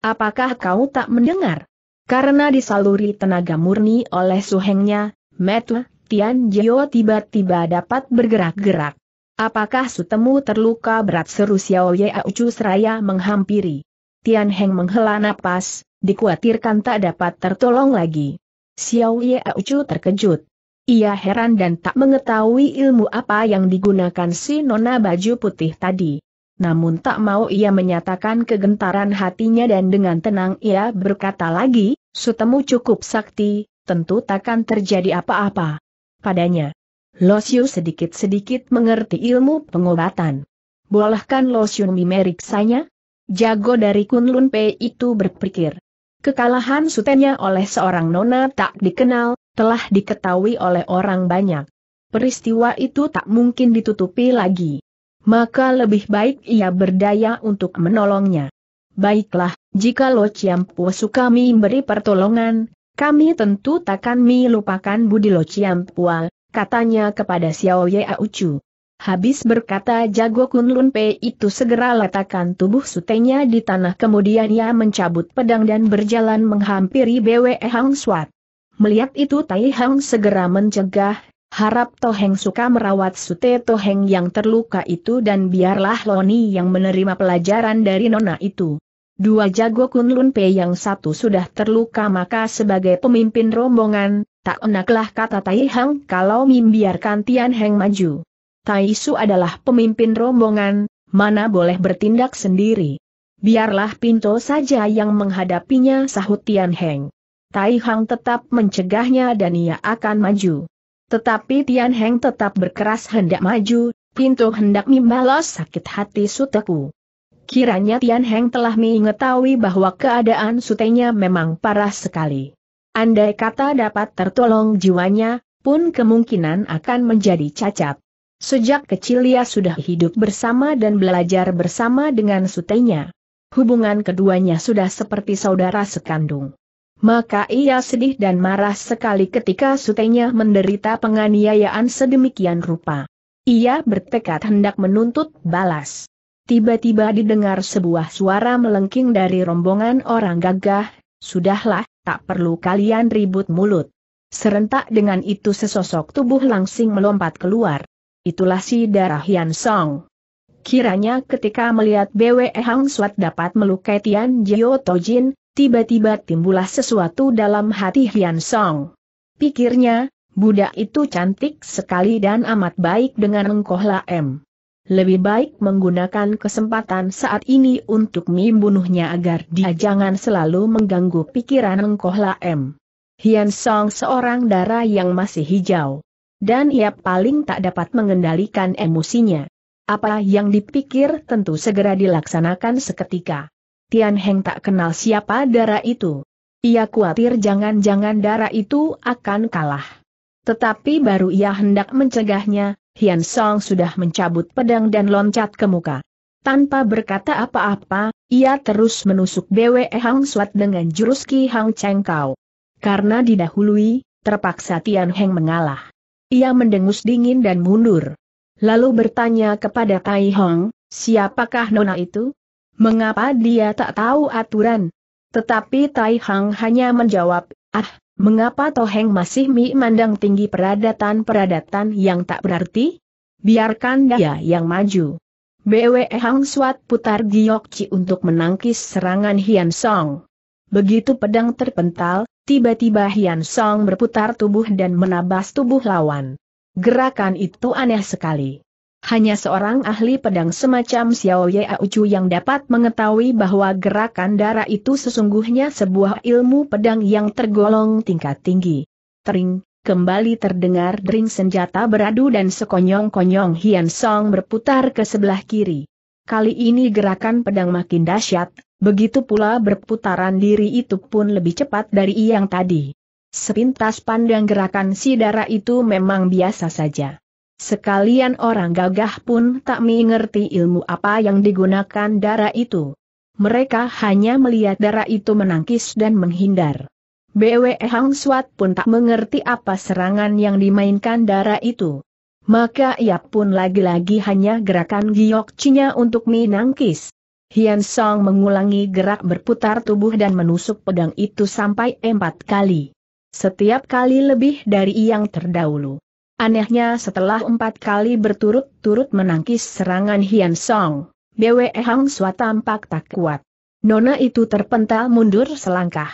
Apakah kau tak mendengar? Karena disaluri tenaga murni oleh suhengnya, Metwa, Tian Jio tiba-tiba dapat bergerak-gerak. Apakah sutemu terluka berat seru Xiao Ye Aucu seraya menghampiri. Tian Heng menghela napas, dikhawatirkan tak dapat tertolong lagi. Xiao Ye Aucu terkejut. Ia heran dan tak mengetahui ilmu apa yang digunakan si nona baju putih tadi. Namun tak mau ia menyatakan kegentaran hatinya dan dengan tenang ia berkata lagi, sutemu cukup sakti, tentu takkan terjadi apa-apa padanya. Losiu sedikit-sedikit mengerti ilmu pengobatan. Bolehkan Losiu memeriksanya? Jago dari Kunlun P itu berpikir. Kekalahan sutenya oleh seorang nona tak dikenal, telah diketahui oleh orang banyak. Peristiwa itu tak mungkin ditutupi lagi. Maka lebih baik ia berdaya untuk menolongnya. Baiklah, jika Lo Chiampu suka memberi pertolongan, kami tentu takkan melupakan Budi Budilo Ciampua, katanya kepada Xiao Ye Aucu. Habis berkata jago Kun Lun Pe itu segera letakkan tubuh sutenya di tanah kemudian ia mencabut pedang dan berjalan menghampiri BWE Hang Swat. Melihat itu Tai Hang segera mencegah, harap Toheng suka merawat sute Toheng yang terluka itu dan biarlah Loni yang menerima pelajaran dari nona itu. Dua jago Kunlun Pe yang satu sudah terluka maka sebagai pemimpin rombongan, tak enaklah kata Tai Hang kalau membiarkan Tian Heng maju. Tai Su adalah pemimpin rombongan, mana boleh bertindak sendiri. Biarlah Pinto saja yang menghadapinya sahut Tian Heng. Tai Hang tetap mencegahnya dan ia akan maju. Tetapi Tian Heng tetap berkeras hendak maju, Pinto hendak membalas sakit hati Suteku. Kiranya Tian Heng telah mengetahui bahwa keadaan sutenya memang parah sekali. Andai kata dapat tertolong jiwanya, pun kemungkinan akan menjadi cacat. Sejak kecil ia sudah hidup bersama dan belajar bersama dengan sutenya. Hubungan keduanya sudah seperti saudara sekandung. Maka ia sedih dan marah sekali ketika sutenya menderita penganiayaan sedemikian rupa. Ia bertekad hendak menuntut balas tiba-tiba didengar sebuah suara melengking dari rombongan orang gagah, sudahlah, tak perlu kalian ribut mulut. Serentak dengan itu sesosok tubuh langsing melompat keluar. Itulah si darah Hian Song. Kiranya ketika melihat BWE Hang Suat dapat melukai Tian Jio Tojin, tiba-tiba timbullah sesuatu dalam hati Hian Song. Pikirnya, budak itu cantik sekali dan amat baik dengan engkoh M lebih baik menggunakan kesempatan saat ini untuk membunuhnya agar dia jangan selalu mengganggu pikiran Engkoh Laem. Hian Song seorang darah yang masih hijau. Dan ia paling tak dapat mengendalikan emosinya. Apa yang dipikir tentu segera dilaksanakan seketika. Tian Heng tak kenal siapa darah itu. Ia khawatir jangan-jangan darah itu akan kalah. Tetapi baru ia hendak mencegahnya, Hian Song sudah mencabut pedang dan loncat ke muka. Tanpa berkata apa-apa, ia terus menusuk Bwe Hang Suat dengan jurus Ki Hang Cheng Kau. Karena didahului, terpaksa Tian Heng mengalah. Ia mendengus dingin dan mundur. Lalu bertanya kepada Tai Hong, siapakah nona itu? Mengapa dia tak tahu aturan? Tetapi Tai Hang hanya menjawab, ah, Mengapa Toheng masih memandang tinggi peradatan-peradatan yang tak berarti? Biarkan dia yang maju. Bwe Hang Suat putar Giokci untuk menangkis serangan Hian Song. Begitu pedang terpental, tiba-tiba Hian Song berputar tubuh dan menabas tubuh lawan. Gerakan itu aneh sekali. Hanya seorang ahli pedang semacam Xiao Yao Chu yang dapat mengetahui bahwa gerakan darah itu sesungguhnya sebuah ilmu pedang yang tergolong tingkat tinggi. Tering, kembali terdengar dering senjata beradu dan sekonyong-konyong Hian Song berputar ke sebelah kiri. Kali ini gerakan pedang makin dahsyat, begitu pula berputaran diri itu pun lebih cepat dari yang tadi. Sepintas pandang gerakan si darah itu memang biasa saja. Sekalian orang gagah pun tak mengerti ilmu apa yang digunakan darah itu. Mereka hanya melihat darah itu menangkis dan menghindar. BWE Hang Suat pun tak mengerti apa serangan yang dimainkan darah itu. Maka ia pun lagi-lagi hanya gerakan giokcinya untuk menangkis. Hian Song mengulangi gerak berputar tubuh dan menusuk pedang itu sampai empat kali. Setiap kali lebih dari yang terdahulu. Anehnya setelah empat kali berturut-turut menangkis serangan Hian Song, Bwe Hang Sua tampak tak kuat. Nona itu terpental mundur selangkah.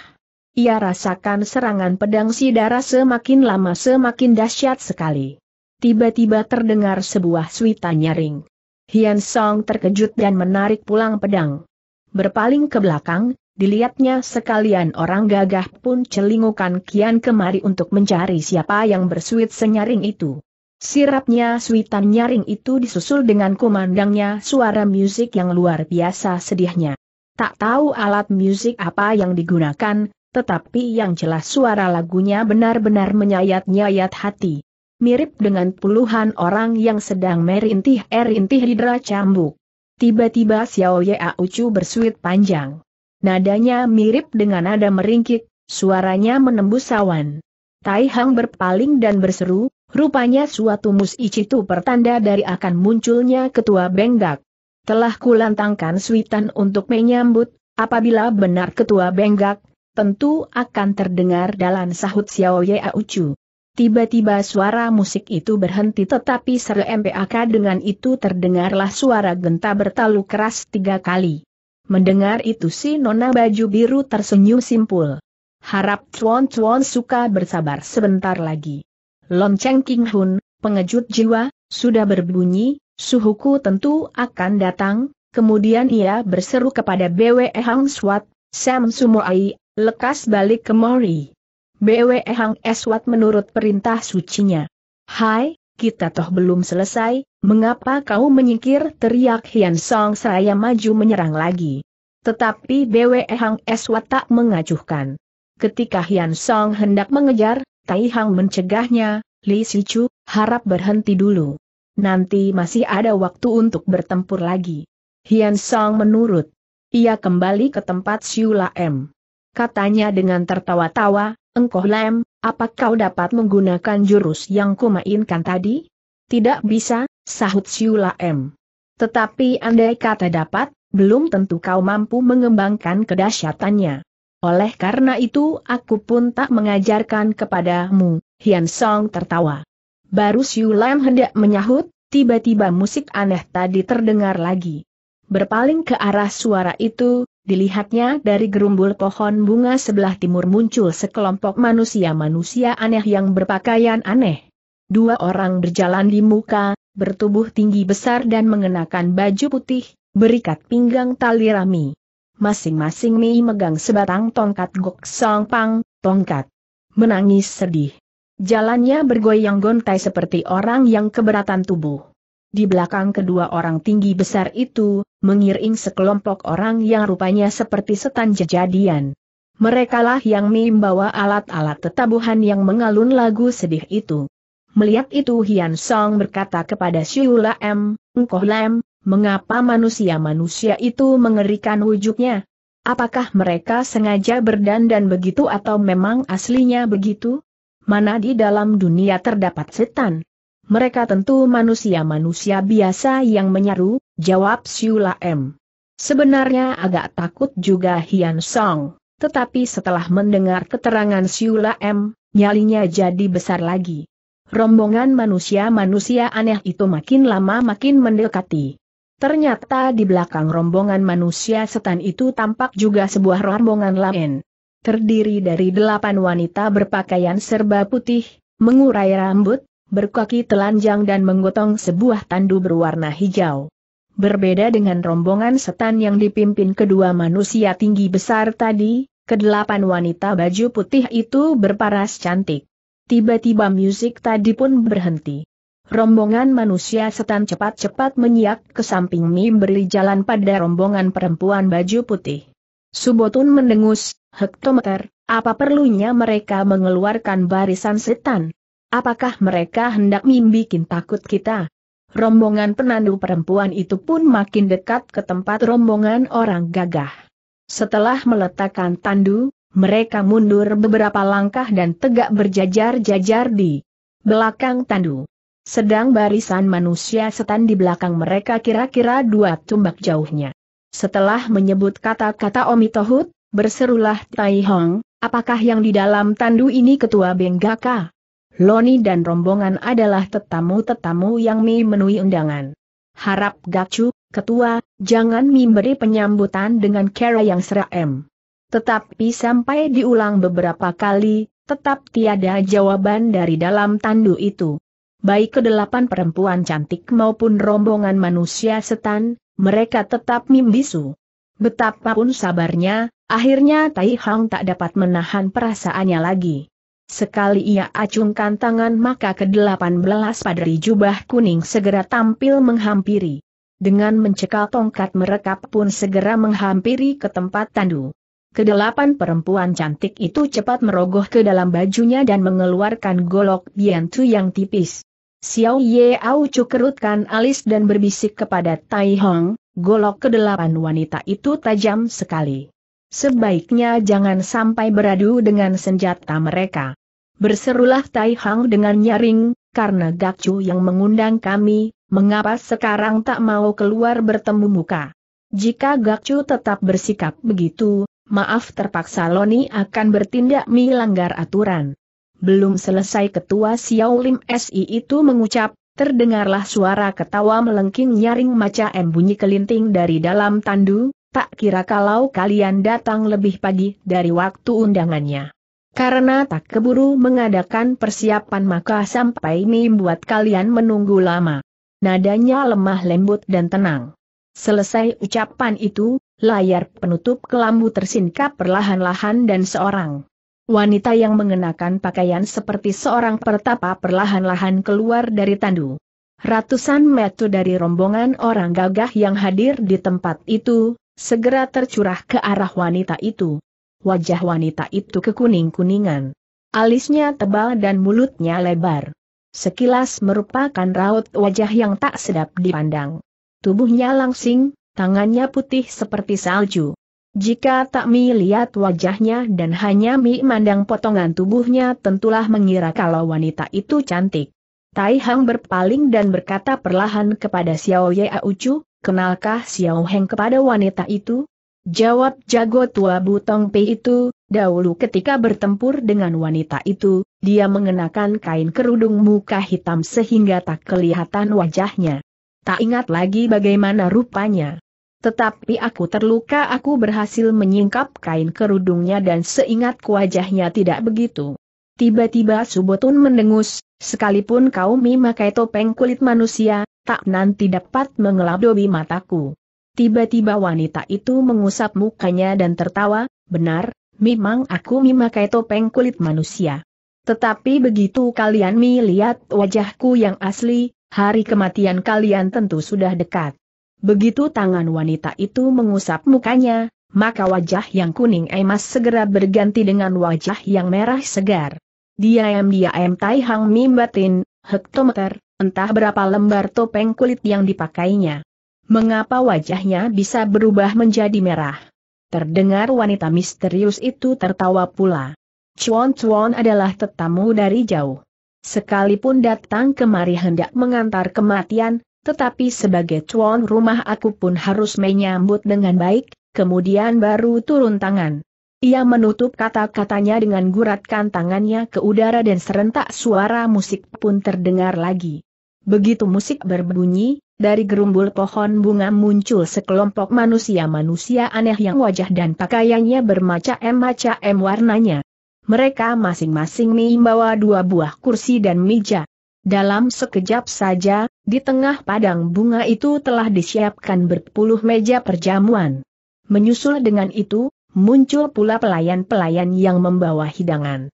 Ia rasakan serangan pedang si darah semakin lama semakin dahsyat sekali. Tiba-tiba terdengar sebuah suita nyaring. Hian Song terkejut dan menarik pulang pedang. Berpaling ke belakang, Dilihatnya sekalian orang gagah pun celingukan kian kemari untuk mencari siapa yang bersuit senyaring itu. Sirapnya suitan nyaring itu disusul dengan kumandangnya suara musik yang luar biasa sedihnya. Tak tahu alat musik apa yang digunakan, tetapi yang jelas suara lagunya benar-benar menyayat-nyayat hati. Mirip dengan puluhan orang yang sedang merintih-erintih di cambuk. Tiba-tiba Xiao Ye Aucu bersuit panjang. Nadanya mirip dengan nada meringkik, suaranya menembus awan. Tai Hang berpaling dan berseru, rupanya suatu musik itu pertanda dari akan munculnya ketua Benggak. Telah kulantangkan suitan untuk menyambut, apabila benar ketua Benggak, tentu akan terdengar dalam sahut Xiao Ye Aucu. Tiba-tiba suara musik itu berhenti tetapi seru MPAK dengan itu terdengarlah suara genta bertalu keras tiga kali. Mendengar itu si nona baju biru tersenyum simpul. Harap Chuan Chuan suka bersabar sebentar lagi. Lonceng King Hun, pengejut jiwa, sudah berbunyi, suhuku tentu akan datang, kemudian ia berseru kepada BWE Hang Swat, Sam Sumoai, lekas balik ke Mori. BWE Hang Swat menurut perintah sucinya. Hai, kita toh belum selesai, mengapa kau menyingkir teriak Hian Song seraya maju menyerang lagi. Tetapi Bwe Hang Eswat tak mengacuhkan. Ketika Hian Song hendak mengejar, Tai Hang mencegahnya, Li Sichu, harap berhenti dulu. Nanti masih ada waktu untuk bertempur lagi. Hian Song menurut. Ia kembali ke tempat Siula M. Katanya dengan tertawa-tawa, Engkau lem, apa kau dapat menggunakan jurus yang kumainkan tadi? Tidak bisa, sahut Siula M. Tetapi andai kata dapat, belum tentu kau mampu mengembangkan kedahsyatannya. Oleh karena itu aku pun tak mengajarkan kepadamu, Hian Song tertawa. Baru Siulam hendak menyahut, tiba-tiba musik aneh tadi terdengar lagi. Berpaling ke arah suara itu, Dilihatnya dari gerumbul pohon bunga sebelah timur muncul sekelompok manusia-manusia aneh yang berpakaian aneh. Dua orang berjalan di muka, bertubuh tinggi besar dan mengenakan baju putih, berikat pinggang tali rami. Masing-masing Mi megang sebatang tongkat Gok Song Pang, tongkat. Menangis sedih. Jalannya bergoyang gontai seperti orang yang keberatan tubuh. Di belakang kedua orang tinggi besar itu, mengiring sekelompok orang yang rupanya seperti setan jejadian. Merekalah yang membawa alat-alat tetabuhan yang mengalun lagu sedih itu. Melihat itu Hian Song berkata kepada Siula M, Ngkoh Lam, mengapa manusia-manusia itu mengerikan wujudnya? Apakah mereka sengaja berdandan begitu atau memang aslinya begitu? Mana di dalam dunia terdapat setan? Mereka tentu manusia-manusia biasa yang menyaru, jawab Siula M. Sebenarnya agak takut juga Hian Song, tetapi setelah mendengar keterangan Siula M, nyalinya jadi besar lagi. Rombongan manusia-manusia aneh itu makin lama makin mendekati. Ternyata di belakang rombongan manusia setan itu tampak juga sebuah rombongan lain. Terdiri dari delapan wanita berpakaian serba putih, mengurai rambut, berkaki telanjang dan menggotong sebuah tandu berwarna hijau. Berbeda dengan rombongan setan yang dipimpin kedua manusia tinggi besar tadi, kedelapan wanita baju putih itu berparas cantik. Tiba-tiba musik tadi pun berhenti. Rombongan manusia setan cepat-cepat menyiak ke samping mim beri jalan pada rombongan perempuan baju putih. Subotun mendengus, hektometer, apa perlunya mereka mengeluarkan barisan setan? Apakah mereka hendak mimbikin takut kita? Rombongan penandu perempuan itu pun makin dekat ke tempat rombongan orang gagah. Setelah meletakkan tandu, mereka mundur beberapa langkah dan tegak berjajar-jajar di belakang tandu. Sedang barisan manusia setan di belakang mereka kira-kira dua tumbak jauhnya. Setelah menyebut kata-kata omitohut, berserulah Tai Hong, apakah yang di dalam tandu ini ketua Benggaka? Loni dan rombongan adalah tetamu-tetamu yang memenuhi undangan. Harap Gacu, ketua, jangan memberi penyambutan dengan cara yang seram. Tetapi sampai diulang beberapa kali, tetap tiada jawaban dari dalam tandu itu. Baik kedelapan perempuan cantik maupun rombongan manusia setan, mereka tetap mimbisu. Betapapun sabarnya, akhirnya Tai Hong tak dapat menahan perasaannya lagi. Sekali ia acungkan tangan maka ke-18 padri jubah kuning segera tampil menghampiri. Dengan mencekal tongkat merekap pun segera menghampiri ke tempat tandu. Kedelapan perempuan cantik itu cepat merogoh ke dalam bajunya dan mengeluarkan golok biantu yang tipis. Xiao Ye Au cukerutkan alis dan berbisik kepada Tai Hong, golok kedelapan wanita itu tajam sekali. Sebaiknya jangan sampai beradu dengan senjata mereka. Berserulah Tai Hang dengan nyaring, karena Gakcu yang mengundang kami, mengapa sekarang tak mau keluar bertemu muka. Jika Gakcu tetap bersikap begitu, maaf terpaksa Loni akan bertindak melanggar aturan. Belum selesai ketua Xiao Lim SI itu mengucap, terdengarlah suara ketawa melengking nyaring maca M bunyi kelinting dari dalam tandu, tak kira kalau kalian datang lebih pagi dari waktu undangannya. Karena tak keburu mengadakan persiapan maka sampai membuat kalian menunggu lama. Nadanya lemah lembut dan tenang. Selesai ucapan itu, layar penutup kelambu tersingkap perlahan-lahan dan seorang wanita yang mengenakan pakaian seperti seorang pertapa perlahan-lahan keluar dari tandu. Ratusan metu dari rombongan orang gagah yang hadir di tempat itu, segera tercurah ke arah wanita itu. Wajah wanita itu kekuning-kuningan. Alisnya tebal dan mulutnya lebar. Sekilas merupakan raut wajah yang tak sedap dipandang. Tubuhnya langsing, tangannya putih seperti salju. Jika tak mi lihat wajahnya dan hanya mi mandang potongan tubuhnya tentulah mengira kalau wanita itu cantik. Tai Hang berpaling dan berkata perlahan kepada Xiao Ye Aucu, kenalkah Xiao Heng kepada wanita itu? Jawab jago tua Butong Pei itu, dahulu ketika bertempur dengan wanita itu, dia mengenakan kain kerudung muka hitam sehingga tak kelihatan wajahnya. Tak ingat lagi bagaimana rupanya. Tetapi aku terluka aku berhasil menyingkap kain kerudungnya dan seingat wajahnya tidak begitu. Tiba-tiba Subotun mendengus, Sekalipun kau memakai topeng kulit manusia, tak nanti dapat mengelabui mataku. Tiba-tiba wanita itu mengusap mukanya dan tertawa, benar, memang aku memakai topeng kulit manusia. Tetapi begitu kalian melihat wajahku yang asli, hari kematian kalian tentu sudah dekat. Begitu tangan wanita itu mengusap mukanya, maka wajah yang kuning emas segera berganti dengan wajah yang merah segar. Diam-diam Tai Hang mimbatin, hektometer, entah berapa lembar topeng kulit yang dipakainya. Mengapa wajahnya bisa berubah menjadi merah? Terdengar wanita misterius itu tertawa pula. Chuan Chuan adalah tetamu dari jauh. Sekalipun datang kemari hendak mengantar kematian, tetapi sebagai Chuan rumah aku pun harus menyambut dengan baik, kemudian baru turun tangan. Ia menutup kata-katanya dengan guratkan tangannya ke udara dan serentak suara musik pun terdengar lagi. Begitu musik berbunyi, dari gerumbul pohon bunga muncul sekelompok manusia-manusia aneh yang wajah dan pakaiannya bermacam-macam warnanya. Mereka masing-masing membawa dua buah kursi dan meja. Dalam sekejap saja, di tengah padang bunga itu telah disiapkan berpuluh meja perjamuan. Menyusul dengan itu, muncul pula pelayan-pelayan yang membawa hidangan.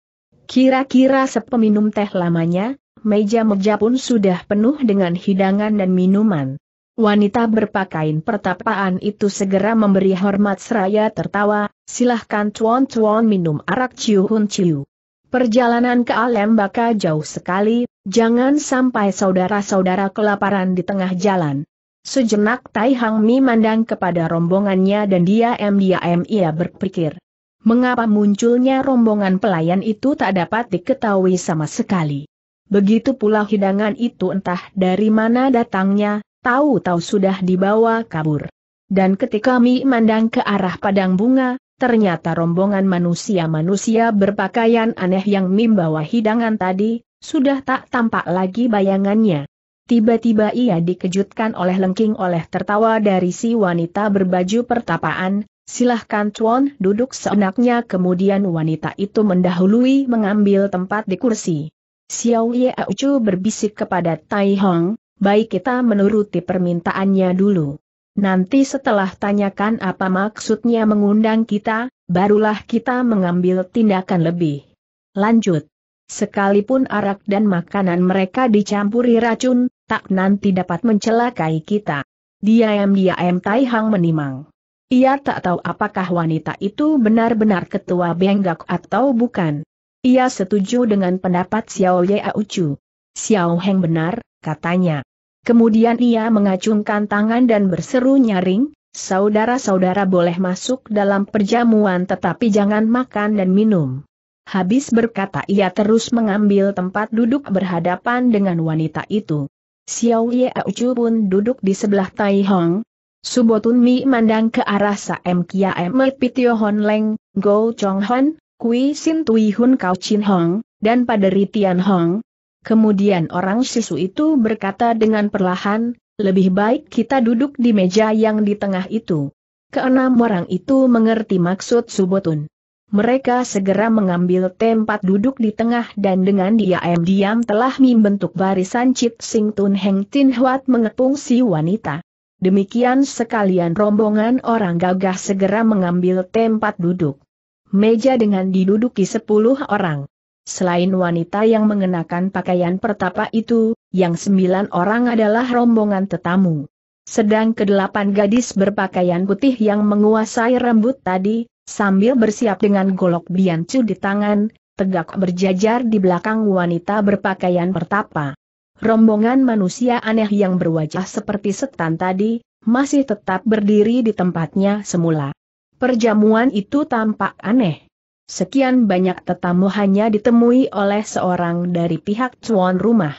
Kira-kira sepeminum teh lamanya, meja-meja pun sudah penuh dengan hidangan dan minuman. Wanita berpakaian pertapaan itu segera memberi hormat seraya tertawa, silahkan tuan-tuan minum arak ciuhun ciu. Perjalanan ke Alembaka jauh sekali, jangan sampai saudara-saudara kelaparan di tengah jalan. Sejenak Tai Hang Mi mandang kepada rombongannya dan dia diam ia berpikir. Mengapa munculnya rombongan pelayan itu tak dapat diketahui sama sekali. Begitu pula hidangan itu entah dari mana datangnya, tahu-tahu sudah dibawa kabur. Dan ketika Mi mandang ke arah padang bunga, ternyata rombongan manusia-manusia berpakaian aneh yang Mi bawa hidangan tadi, sudah tak tampak lagi bayangannya. Tiba-tiba ia dikejutkan oleh lengking oleh tertawa dari si wanita berbaju pertapaan, silahkan Tuan duduk seenaknya kemudian wanita itu mendahului mengambil tempat di kursi. Xiao Ye Aucu berbisik kepada Tai Hong, baik kita menuruti permintaannya dulu. Nanti setelah tanyakan apa maksudnya mengundang kita, barulah kita mengambil tindakan lebih. Lanjut. Sekalipun arak dan makanan mereka dicampuri racun, tak nanti dapat mencelakai kita. Diam-diam Tai Hang menimang. Ia tak tahu apakah wanita itu benar-benar ketua Benggak atau bukan. Ia setuju dengan pendapat Xiao Ye Aucu. Xiao Heng benar, katanya. Kemudian ia mengacungkan tangan dan berseru nyaring, saudara-saudara boleh masuk dalam perjamuan tetapi jangan makan dan minum. Habis berkata ia terus mengambil tempat duduk berhadapan dengan wanita itu. Xiao Ye Ucu pun duduk di sebelah Tai Hong. Subotun Mi mandang ke arah Saem Kia Emet Pitio Hon Leng, Go Chong Hon, Kui Sin Tui Hun Kau Chin Hong, dan pada Ritian Hong. Kemudian orang sisu itu berkata dengan perlahan, lebih baik kita duduk di meja yang di tengah itu. Keenam orang itu mengerti maksud Subotun mereka segera mengambil tempat duduk di tengah dan dengan diam-diam telah membentuk barisan Cip Sing Tun Heng Tin Huat mengepung si wanita. Demikian sekalian rombongan orang gagah segera mengambil tempat duduk. Meja dengan diduduki sepuluh orang. Selain wanita yang mengenakan pakaian pertapa itu, yang sembilan orang adalah rombongan tetamu. Sedang kedelapan gadis berpakaian putih yang menguasai rambut tadi, sambil bersiap dengan golok biancu di tangan, tegak berjajar di belakang wanita berpakaian pertapa. Rombongan manusia aneh yang berwajah seperti setan tadi, masih tetap berdiri di tempatnya semula. Perjamuan itu tampak aneh. Sekian banyak tetamu hanya ditemui oleh seorang dari pihak tuan rumah.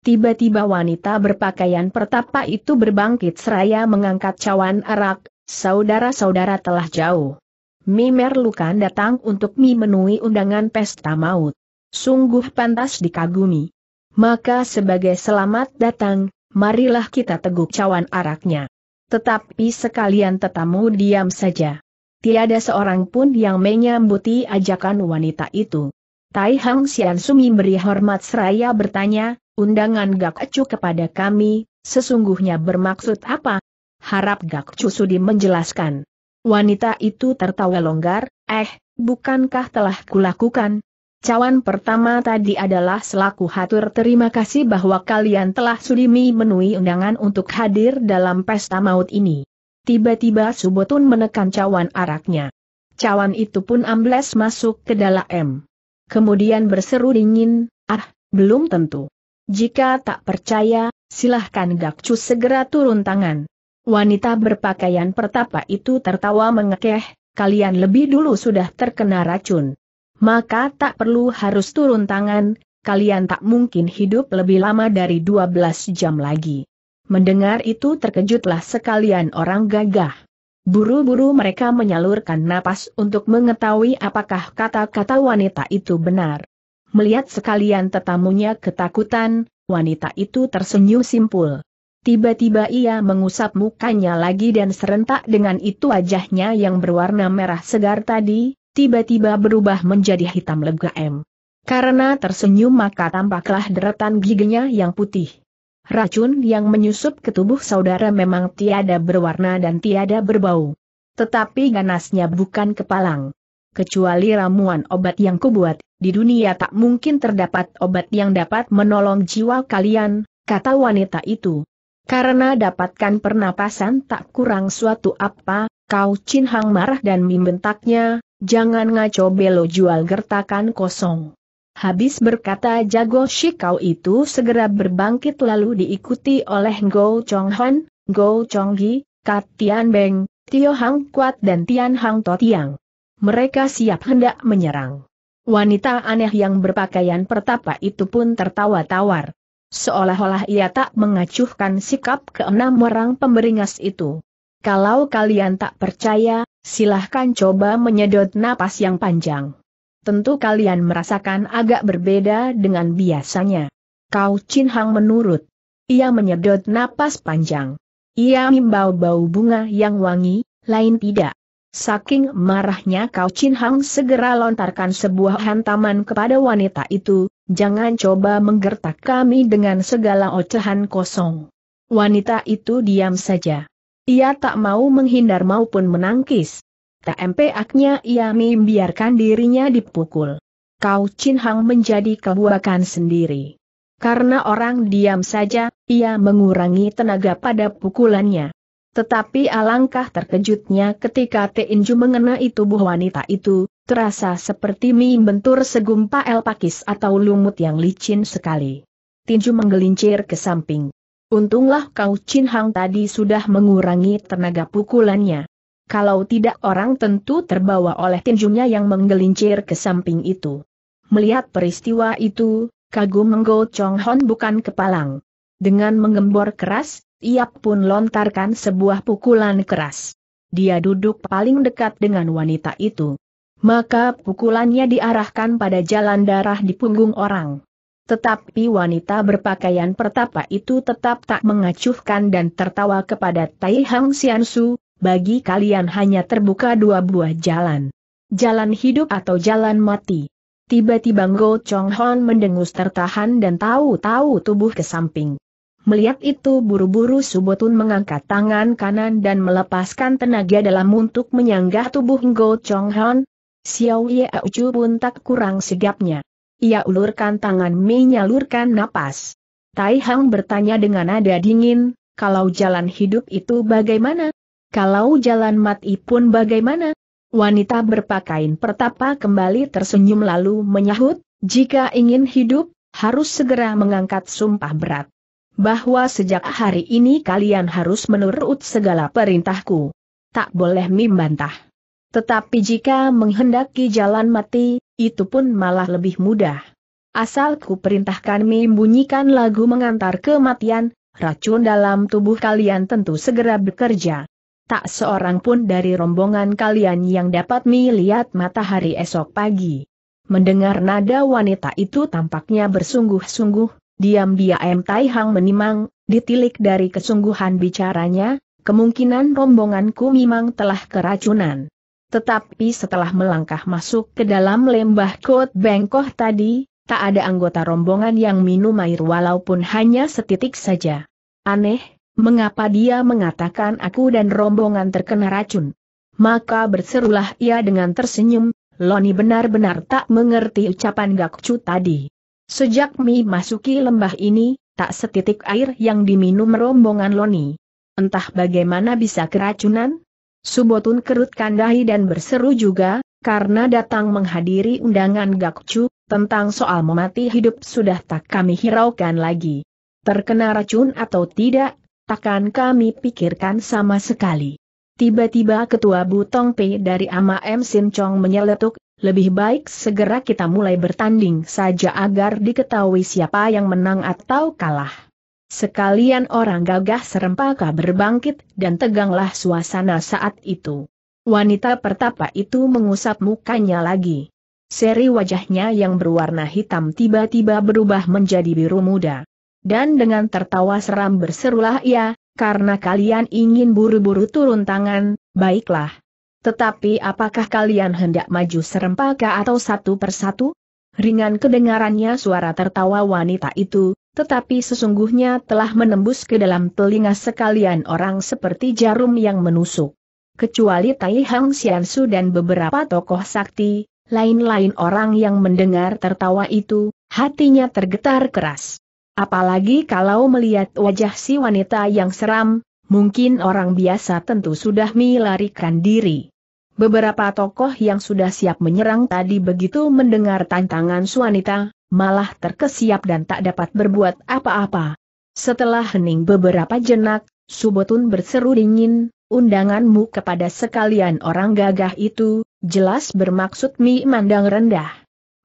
Tiba-tiba wanita berpakaian pertapa itu berbangkit seraya mengangkat cawan arak, saudara-saudara telah jauh. Mi Lukan datang untuk memenuhi undangan pesta maut. Sungguh pantas dikagumi. Maka sebagai selamat datang, marilah kita teguk cawan araknya. Tetapi sekalian tetamu diam saja. Tiada seorang pun yang menyambuti ajakan wanita itu. Tai Hang Xian Sumi beri hormat seraya bertanya, undangan Gak Chu kepada kami, sesungguhnya bermaksud apa? Harap Gak Chu sudi menjelaskan. Wanita itu tertawa longgar, eh, bukankah telah kulakukan? Cawan pertama tadi adalah selaku hatur terima kasih bahwa kalian telah sudi memenuhi undangan untuk hadir dalam pesta maut ini. Tiba-tiba Subotun menekan cawan araknya. Cawan itu pun ambles masuk ke dalam. Kemudian berseru dingin, ah, belum tentu. Jika tak percaya, silahkan Gakcu segera turun tangan. Wanita berpakaian pertapa itu tertawa mengekeh, kalian lebih dulu sudah terkena racun. Maka tak perlu harus turun tangan, kalian tak mungkin hidup lebih lama dari 12 jam lagi. Mendengar itu terkejutlah sekalian orang gagah. Buru-buru mereka menyalurkan napas untuk mengetahui apakah kata-kata wanita itu benar. Melihat sekalian tetamunya ketakutan, wanita itu tersenyum simpul. Tiba-tiba ia mengusap mukanya lagi dan serentak dengan itu wajahnya yang berwarna merah segar tadi, tiba-tiba berubah menjadi hitam m. Karena tersenyum maka tampaklah deretan giginya yang putih. Racun yang menyusup ke tubuh saudara memang tiada berwarna dan tiada berbau. Tetapi ganasnya bukan kepalang. Kecuali ramuan obat yang kubuat, di dunia tak mungkin terdapat obat yang dapat menolong jiwa kalian, kata wanita itu. Karena dapatkan pernapasan tak kurang suatu apa, kau Chin Hang marah dan membentaknya, jangan ngaco belo jual gertakan kosong. Habis berkata jago Shikau itu segera berbangkit lalu diikuti oleh Go Chong Han, Go Chong Gi, Kat Tian Beng, Tio Hang Kuat dan Tian Hang To Tiang. Mereka siap hendak menyerang. Wanita aneh yang berpakaian pertapa itu pun tertawa tawar. Seolah-olah ia tak mengacuhkan sikap keenam orang pemberingas itu. Kalau kalian tak percaya, silahkan coba menyedot napas yang panjang. Tentu kalian merasakan agak berbeda dengan biasanya. Kau Chin Hang menurut. Ia menyedot napas panjang. Ia mimbau bau bunga yang wangi, lain tidak. Saking marahnya Kau Chin Hang segera lontarkan sebuah hantaman kepada wanita itu, jangan coba menggertak kami dengan segala ocehan kosong. Wanita itu diam saja. Ia tak mau menghindar maupun menangkis. Tak aknya ia membiarkan dirinya dipukul. Kau Chin Hang menjadi kebuakan sendiri. Karena orang diam saja, ia mengurangi tenaga pada pukulannya. Tetapi alangkah terkejutnya ketika Teinju mengenai tubuh wanita itu, terasa seperti mie bentur segumpal pakis atau lumut yang licin sekali. Tinju menggelincir ke samping. Untunglah kau Chin Hang tadi sudah mengurangi tenaga pukulannya. Kalau tidak orang tentu terbawa oleh tinjunya yang menggelincir ke samping itu. Melihat peristiwa itu, kagum Menggo Chong Hon bukan kepalang. Dengan menggembor keras, ia pun lontarkan sebuah pukulan keras. Dia duduk paling dekat dengan wanita itu. Maka pukulannya diarahkan pada jalan darah di punggung orang. Tetapi wanita berpakaian pertapa itu tetap tak mengacuhkan dan tertawa kepada Tai Hang Xiansu, bagi kalian hanya terbuka dua buah jalan. Jalan hidup atau jalan mati. Tiba-tiba Go Chong Hon mendengus tertahan dan tahu-tahu tubuh ke samping. Melihat itu buru-buru Subotun mengangkat tangan kanan dan melepaskan tenaga dalam untuk menyanggah tubuh Ngo Chong Han. Xiao Ye Ucu pun tak kurang sigapnya. Ia ulurkan tangan menyalurkan napas. Tai Hang bertanya dengan nada dingin, kalau jalan hidup itu bagaimana? Kalau jalan mati pun bagaimana? Wanita berpakaian pertapa kembali tersenyum lalu menyahut, jika ingin hidup, harus segera mengangkat sumpah berat bahwa sejak hari ini kalian harus menurut segala perintahku. Tak boleh membantah. Tetapi jika menghendaki jalan mati, itu pun malah lebih mudah. Asalku ku perintahkan membunyikan lagu mengantar kematian, racun dalam tubuh kalian tentu segera bekerja. Tak seorang pun dari rombongan kalian yang dapat melihat matahari esok pagi. Mendengar nada wanita itu tampaknya bersungguh-sungguh, Diam-diam Tai Hang menimang, ditilik dari kesungguhan bicaranya, kemungkinan rombonganku memang telah keracunan. Tetapi setelah melangkah masuk ke dalam lembah Kot Bengkoh tadi, tak ada anggota rombongan yang minum air walaupun hanya setitik saja. Aneh, mengapa dia mengatakan aku dan rombongan terkena racun? Maka berserulah ia dengan tersenyum, Loni benar-benar tak mengerti ucapan Gakcu tadi. Sejak Mi masuki lembah ini, tak setitik air yang diminum rombongan Loni. Entah bagaimana bisa keracunan? Subotun kerutkan dahi dan berseru juga, karena datang menghadiri undangan Gakcu, tentang soal memati hidup sudah tak kami hiraukan lagi. Terkena racun atau tidak, takkan kami pikirkan sama sekali. Tiba-tiba ketua Butong P dari Ama M. Sin Chong menyeletuk, lebih baik segera kita mulai bertanding saja agar diketahui siapa yang menang atau kalah. Sekalian orang gagah serempaka berbangkit dan teganglah suasana saat itu. Wanita pertapa itu mengusap mukanya lagi. Seri wajahnya yang berwarna hitam tiba-tiba berubah menjadi biru muda. Dan dengan tertawa seram berserulah ia, karena kalian ingin buru-buru turun tangan, baiklah, tetapi apakah kalian hendak maju serempaka atau satu persatu? Ringan kedengarannya suara tertawa wanita itu, tetapi sesungguhnya telah menembus ke dalam telinga sekalian orang seperti jarum yang menusuk. Kecuali Tai Hang Xiansu dan beberapa tokoh sakti, lain-lain orang yang mendengar tertawa itu, hatinya tergetar keras. Apalagi kalau melihat wajah si wanita yang seram, Mungkin orang biasa tentu sudah melarikan diri. Beberapa tokoh yang sudah siap menyerang tadi begitu mendengar tantangan Suanita, malah terkesiap dan tak dapat berbuat apa-apa. Setelah hening beberapa jenak, Subotun berseru dingin, undanganmu kepada sekalian orang gagah itu, jelas bermaksud mi mandang rendah.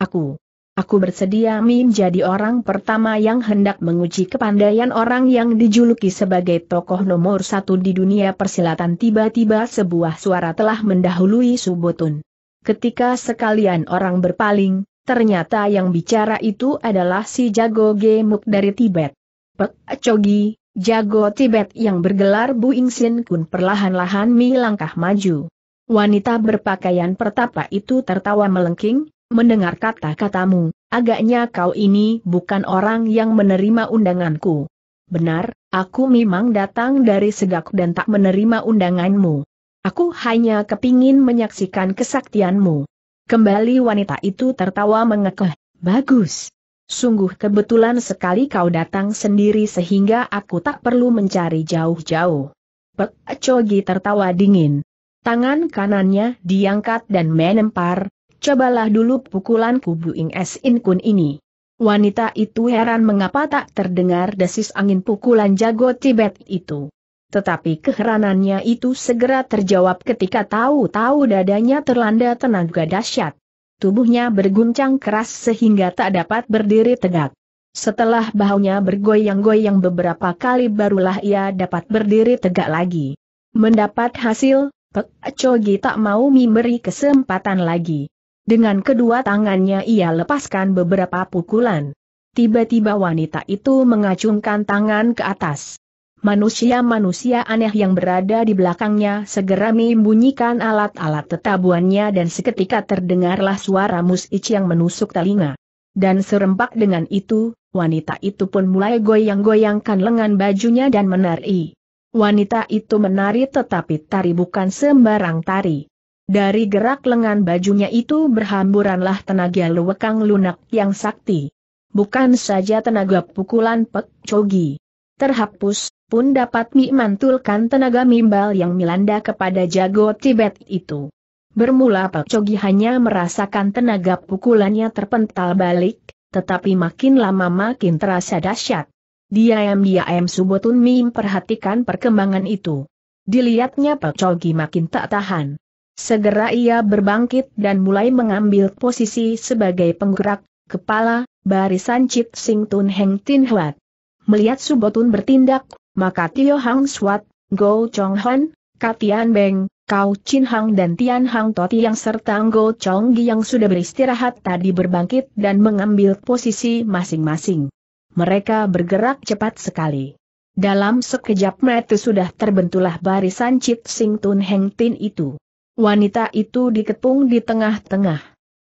Aku Aku bersedia menjadi orang pertama yang hendak menguji kepandaian orang yang dijuluki sebagai tokoh nomor satu di dunia persilatan tiba-tiba sebuah suara telah mendahului Subotun. Ketika sekalian orang berpaling, ternyata yang bicara itu adalah si jago gemuk dari Tibet. Pek Chogi, jago Tibet yang bergelar Bu Ingsin Kun perlahan-lahan mi maju. Wanita berpakaian pertapa itu tertawa melengking, mendengar kata-katamu, agaknya kau ini bukan orang yang menerima undanganku. Benar, aku memang datang dari Segak dan tak menerima undanganmu. Aku hanya kepingin menyaksikan kesaktianmu. Kembali wanita itu tertawa mengekeh, bagus. Sungguh kebetulan sekali kau datang sendiri sehingga aku tak perlu mencari jauh-jauh. Pek Cogi tertawa dingin. Tangan kanannya diangkat dan menempar, Cobalah dulu pukulan kubu Ing Inkun ini. Wanita itu heran mengapa tak terdengar desis angin pukulan jago Tibet itu. Tetapi keheranannya itu segera terjawab ketika tahu-tahu dadanya terlanda tenaga dahsyat. Tubuhnya berguncang keras sehingga tak dapat berdiri tegak. Setelah bahunya bergoyang-goyang beberapa kali barulah ia dapat berdiri tegak lagi. Mendapat hasil, Pek Chogi tak mau memberi kesempatan lagi. Dengan kedua tangannya ia lepaskan beberapa pukulan. Tiba-tiba wanita itu mengacungkan tangan ke atas. Manusia-manusia aneh yang berada di belakangnya segera membunyikan alat-alat tetabuannya dan seketika terdengarlah suara musik yang menusuk telinga. Dan serempak dengan itu, wanita itu pun mulai goyang-goyangkan lengan bajunya dan menari. Wanita itu menari tetapi tari bukan sembarang tari. Dari gerak lengan bajunya itu berhamburanlah tenaga luwekang lunak yang sakti. Bukan saja tenaga pukulan Pek Chogi. Terhapus, pun dapat mantulkan tenaga mimbal yang melanda kepada jago Tibet itu. Bermula Pek Chogi hanya merasakan tenaga pukulannya terpental balik, tetapi makin lama makin terasa dahsyat. Diam-diam Subotun mim perhatikan perkembangan itu. Dilihatnya Pek Chogi makin tak tahan. Segera ia berbangkit dan mulai mengambil posisi sebagai penggerak, kepala, barisan Cip Sing Tun Heng Tin Huat. Melihat Subotun bertindak, maka Tio Hang Suat, Go Chong Hon, Katian Beng, Kau Chin Hang dan Tian Hang Toti yang serta Go Chong Gi yang sudah beristirahat tadi berbangkit dan mengambil posisi masing-masing. Mereka bergerak cepat sekali. Dalam sekejap mata sudah terbentulah barisan Cip Sing Tun Heng Tin itu. Wanita itu dikepung di tengah-tengah.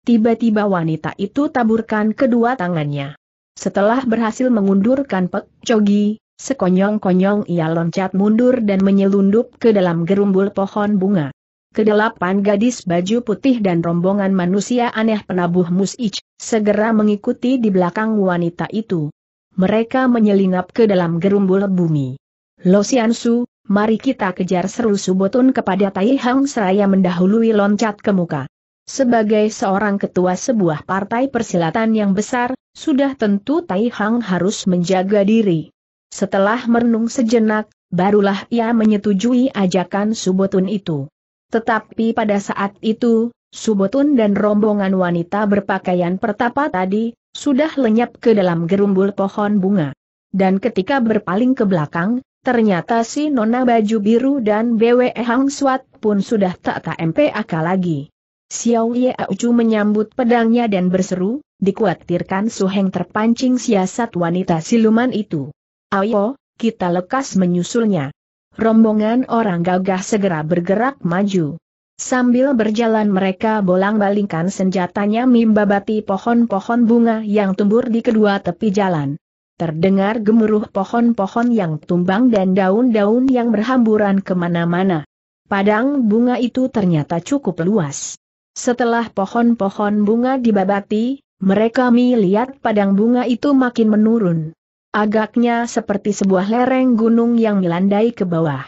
Tiba-tiba wanita itu taburkan kedua tangannya. Setelah berhasil mengundurkan Pek Cogi, sekonyong-konyong ia loncat mundur dan menyelundup ke dalam gerumbul pohon bunga. Kedelapan gadis baju putih dan rombongan manusia aneh penabuh musich segera mengikuti di belakang wanita itu. Mereka menyelinap ke dalam gerumbul bumi. Lo Mari kita kejar seru Subotun kepada Tai Hang Seraya mendahului loncat ke muka. Sebagai seorang ketua sebuah partai persilatan yang besar, sudah tentu Tai Hang harus menjaga diri. Setelah merenung sejenak, barulah ia menyetujui ajakan Subotun itu. Tetapi pada saat itu, Subotun dan rombongan wanita berpakaian pertapa tadi, sudah lenyap ke dalam gerumbul pohon bunga. Dan ketika berpaling ke belakang, Ternyata si Nona Baju Biru dan BWE Hang Swat pun sudah tak tak MPAK lagi. Xiao Ye Aucu menyambut pedangnya dan berseru, dikuatirkan Heng terpancing siasat wanita siluman itu. Ayo, kita lekas menyusulnya. Rombongan orang gagah segera bergerak maju. Sambil berjalan mereka bolang-balingkan senjatanya mimbabati pohon-pohon bunga yang tumbur di kedua tepi jalan. Terdengar gemuruh pohon-pohon yang tumbang dan daun-daun yang berhamburan kemana-mana. Padang bunga itu ternyata cukup luas. Setelah pohon-pohon bunga dibabati, mereka melihat padang bunga itu makin menurun. Agaknya seperti sebuah lereng gunung yang melandai ke bawah.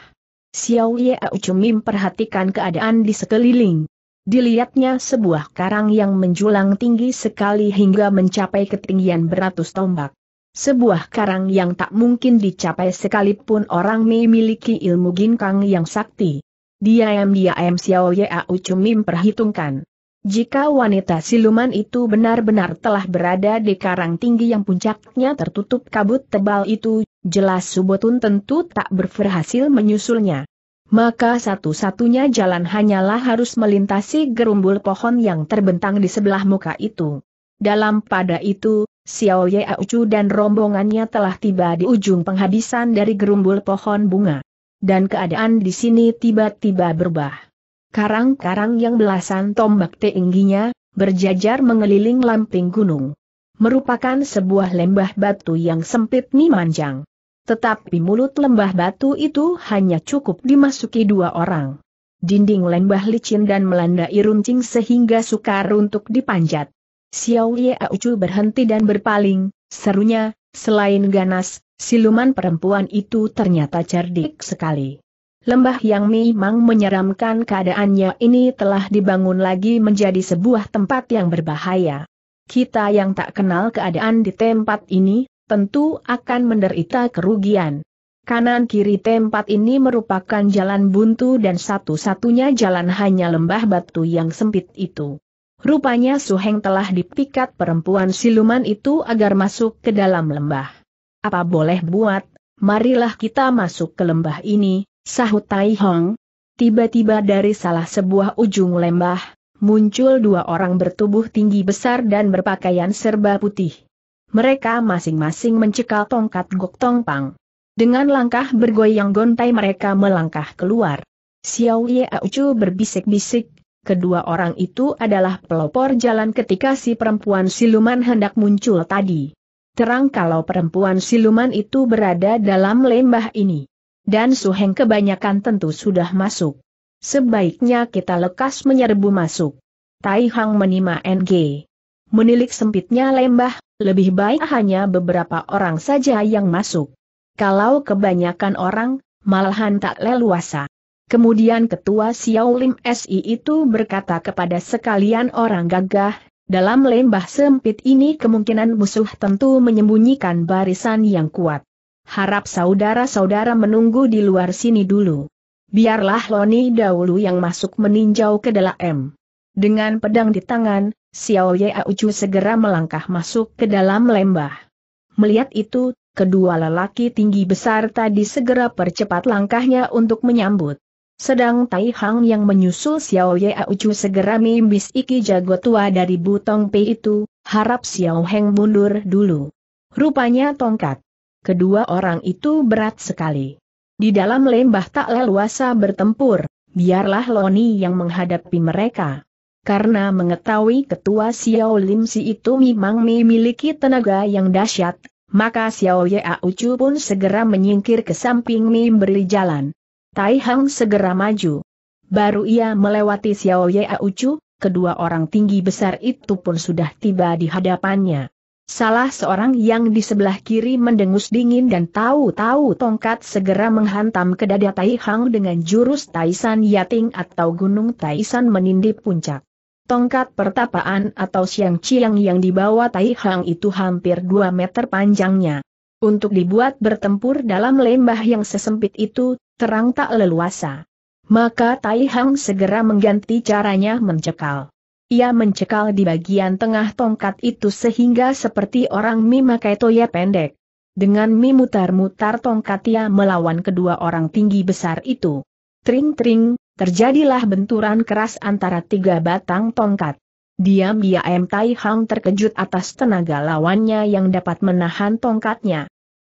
Xiao Ye Cumi perhatikan keadaan di sekeliling. Dilihatnya sebuah karang yang menjulang tinggi sekali hingga mencapai ketinggian beratus tombak. Sebuah karang yang tak mungkin dicapai sekalipun orang memiliki ilmu ginkang yang sakti. Diam-diam Xiao a ucumim perhitungkan. Jika wanita siluman itu benar-benar telah berada di karang tinggi yang puncaknya tertutup kabut tebal itu, jelas Subotun tentu tak berhasil menyusulnya. Maka satu-satunya jalan hanyalah harus melintasi gerumbul pohon yang terbentang di sebelah muka itu. Dalam pada itu, Xiao Ye Aucu dan rombongannya telah tiba di ujung penghabisan dari gerumbul pohon bunga. Dan keadaan di sini tiba-tiba berubah. Karang-karang yang belasan tombak tingginya, berjajar mengeliling lamping gunung. Merupakan sebuah lembah batu yang sempit memanjang. Tetapi mulut lembah batu itu hanya cukup dimasuki dua orang. Dinding lembah licin dan melanda runcing sehingga sukar untuk dipanjat. Xiao Ye Aucu berhenti dan berpaling, serunya, selain ganas, siluman perempuan itu ternyata cerdik sekali. Lembah yang memang menyeramkan keadaannya ini telah dibangun lagi menjadi sebuah tempat yang berbahaya. Kita yang tak kenal keadaan di tempat ini, tentu akan menderita kerugian. Kanan kiri tempat ini merupakan jalan buntu dan satu-satunya jalan hanya lembah batu yang sempit itu. Rupanya Su Heng telah dipikat perempuan siluman itu agar masuk ke dalam lembah. Apa boleh buat, marilah kita masuk ke lembah ini, sahut Tai Hong. Tiba-tiba dari salah sebuah ujung lembah, muncul dua orang bertubuh tinggi besar dan berpakaian serba putih. Mereka masing-masing mencekal tongkat Gok Tong pang. Dengan langkah bergoyang gontai mereka melangkah keluar. Xiao Ye Aucu berbisik-bisik, kedua orang itu adalah pelopor jalan ketika si perempuan siluman hendak muncul tadi. Terang kalau perempuan siluman itu berada dalam lembah ini. Dan Suheng kebanyakan tentu sudah masuk. Sebaiknya kita lekas menyerbu masuk. Tai Hang menima NG. Menilik sempitnya lembah, lebih baik hanya beberapa orang saja yang masuk. Kalau kebanyakan orang, malahan tak leluasa. Kemudian ketua Xiao Lim SI itu berkata kepada sekalian orang gagah, dalam lembah sempit ini kemungkinan musuh tentu menyembunyikan barisan yang kuat. Harap saudara-saudara menunggu di luar sini dulu. Biarlah Loni dahulu yang masuk meninjau ke dalam Dengan pedang di tangan, Xiao Ye Ucu segera melangkah masuk ke dalam lembah. Melihat itu, kedua lelaki tinggi besar tadi segera percepat langkahnya untuk menyambut. Sedang Tai Hang yang menyusul Xiao Ye Aucu segera mimbis iki jago tua dari Butong Pei itu, harap Xiao Heng mundur dulu. Rupanya tongkat. Kedua orang itu berat sekali. Di dalam lembah tak leluasa bertempur, biarlah Loni yang menghadapi mereka. Karena mengetahui ketua Xiao Lim Si itu memang memiliki tenaga yang dahsyat, maka Xiao Ye Aucu pun segera menyingkir ke samping memberi jalan. Tai Hang segera maju. Baru ia melewati Xiao Ye Aucu, kedua orang tinggi besar itu pun sudah tiba di hadapannya. Salah seorang yang di sebelah kiri mendengus dingin dan tahu-tahu tongkat segera menghantam ke dada Tai Hang dengan jurus Taisan Yating atau Gunung Taisan menindih puncak. Tongkat pertapaan atau siang ciang yang dibawa Tai Hang itu hampir 2 meter panjangnya. Untuk dibuat bertempur dalam lembah yang sesempit itu, terang tak leluasa. Maka Tai Hang segera mengganti caranya mencekal. Ia mencekal di bagian tengah tongkat itu sehingga seperti orang memakai toya pendek. Dengan memutar-mutar tongkat ia melawan kedua orang tinggi besar itu. Tring-tring, terjadilah benturan keras antara tiga batang tongkat. Diam-diam Tai Hang terkejut atas tenaga lawannya yang dapat menahan tongkatnya.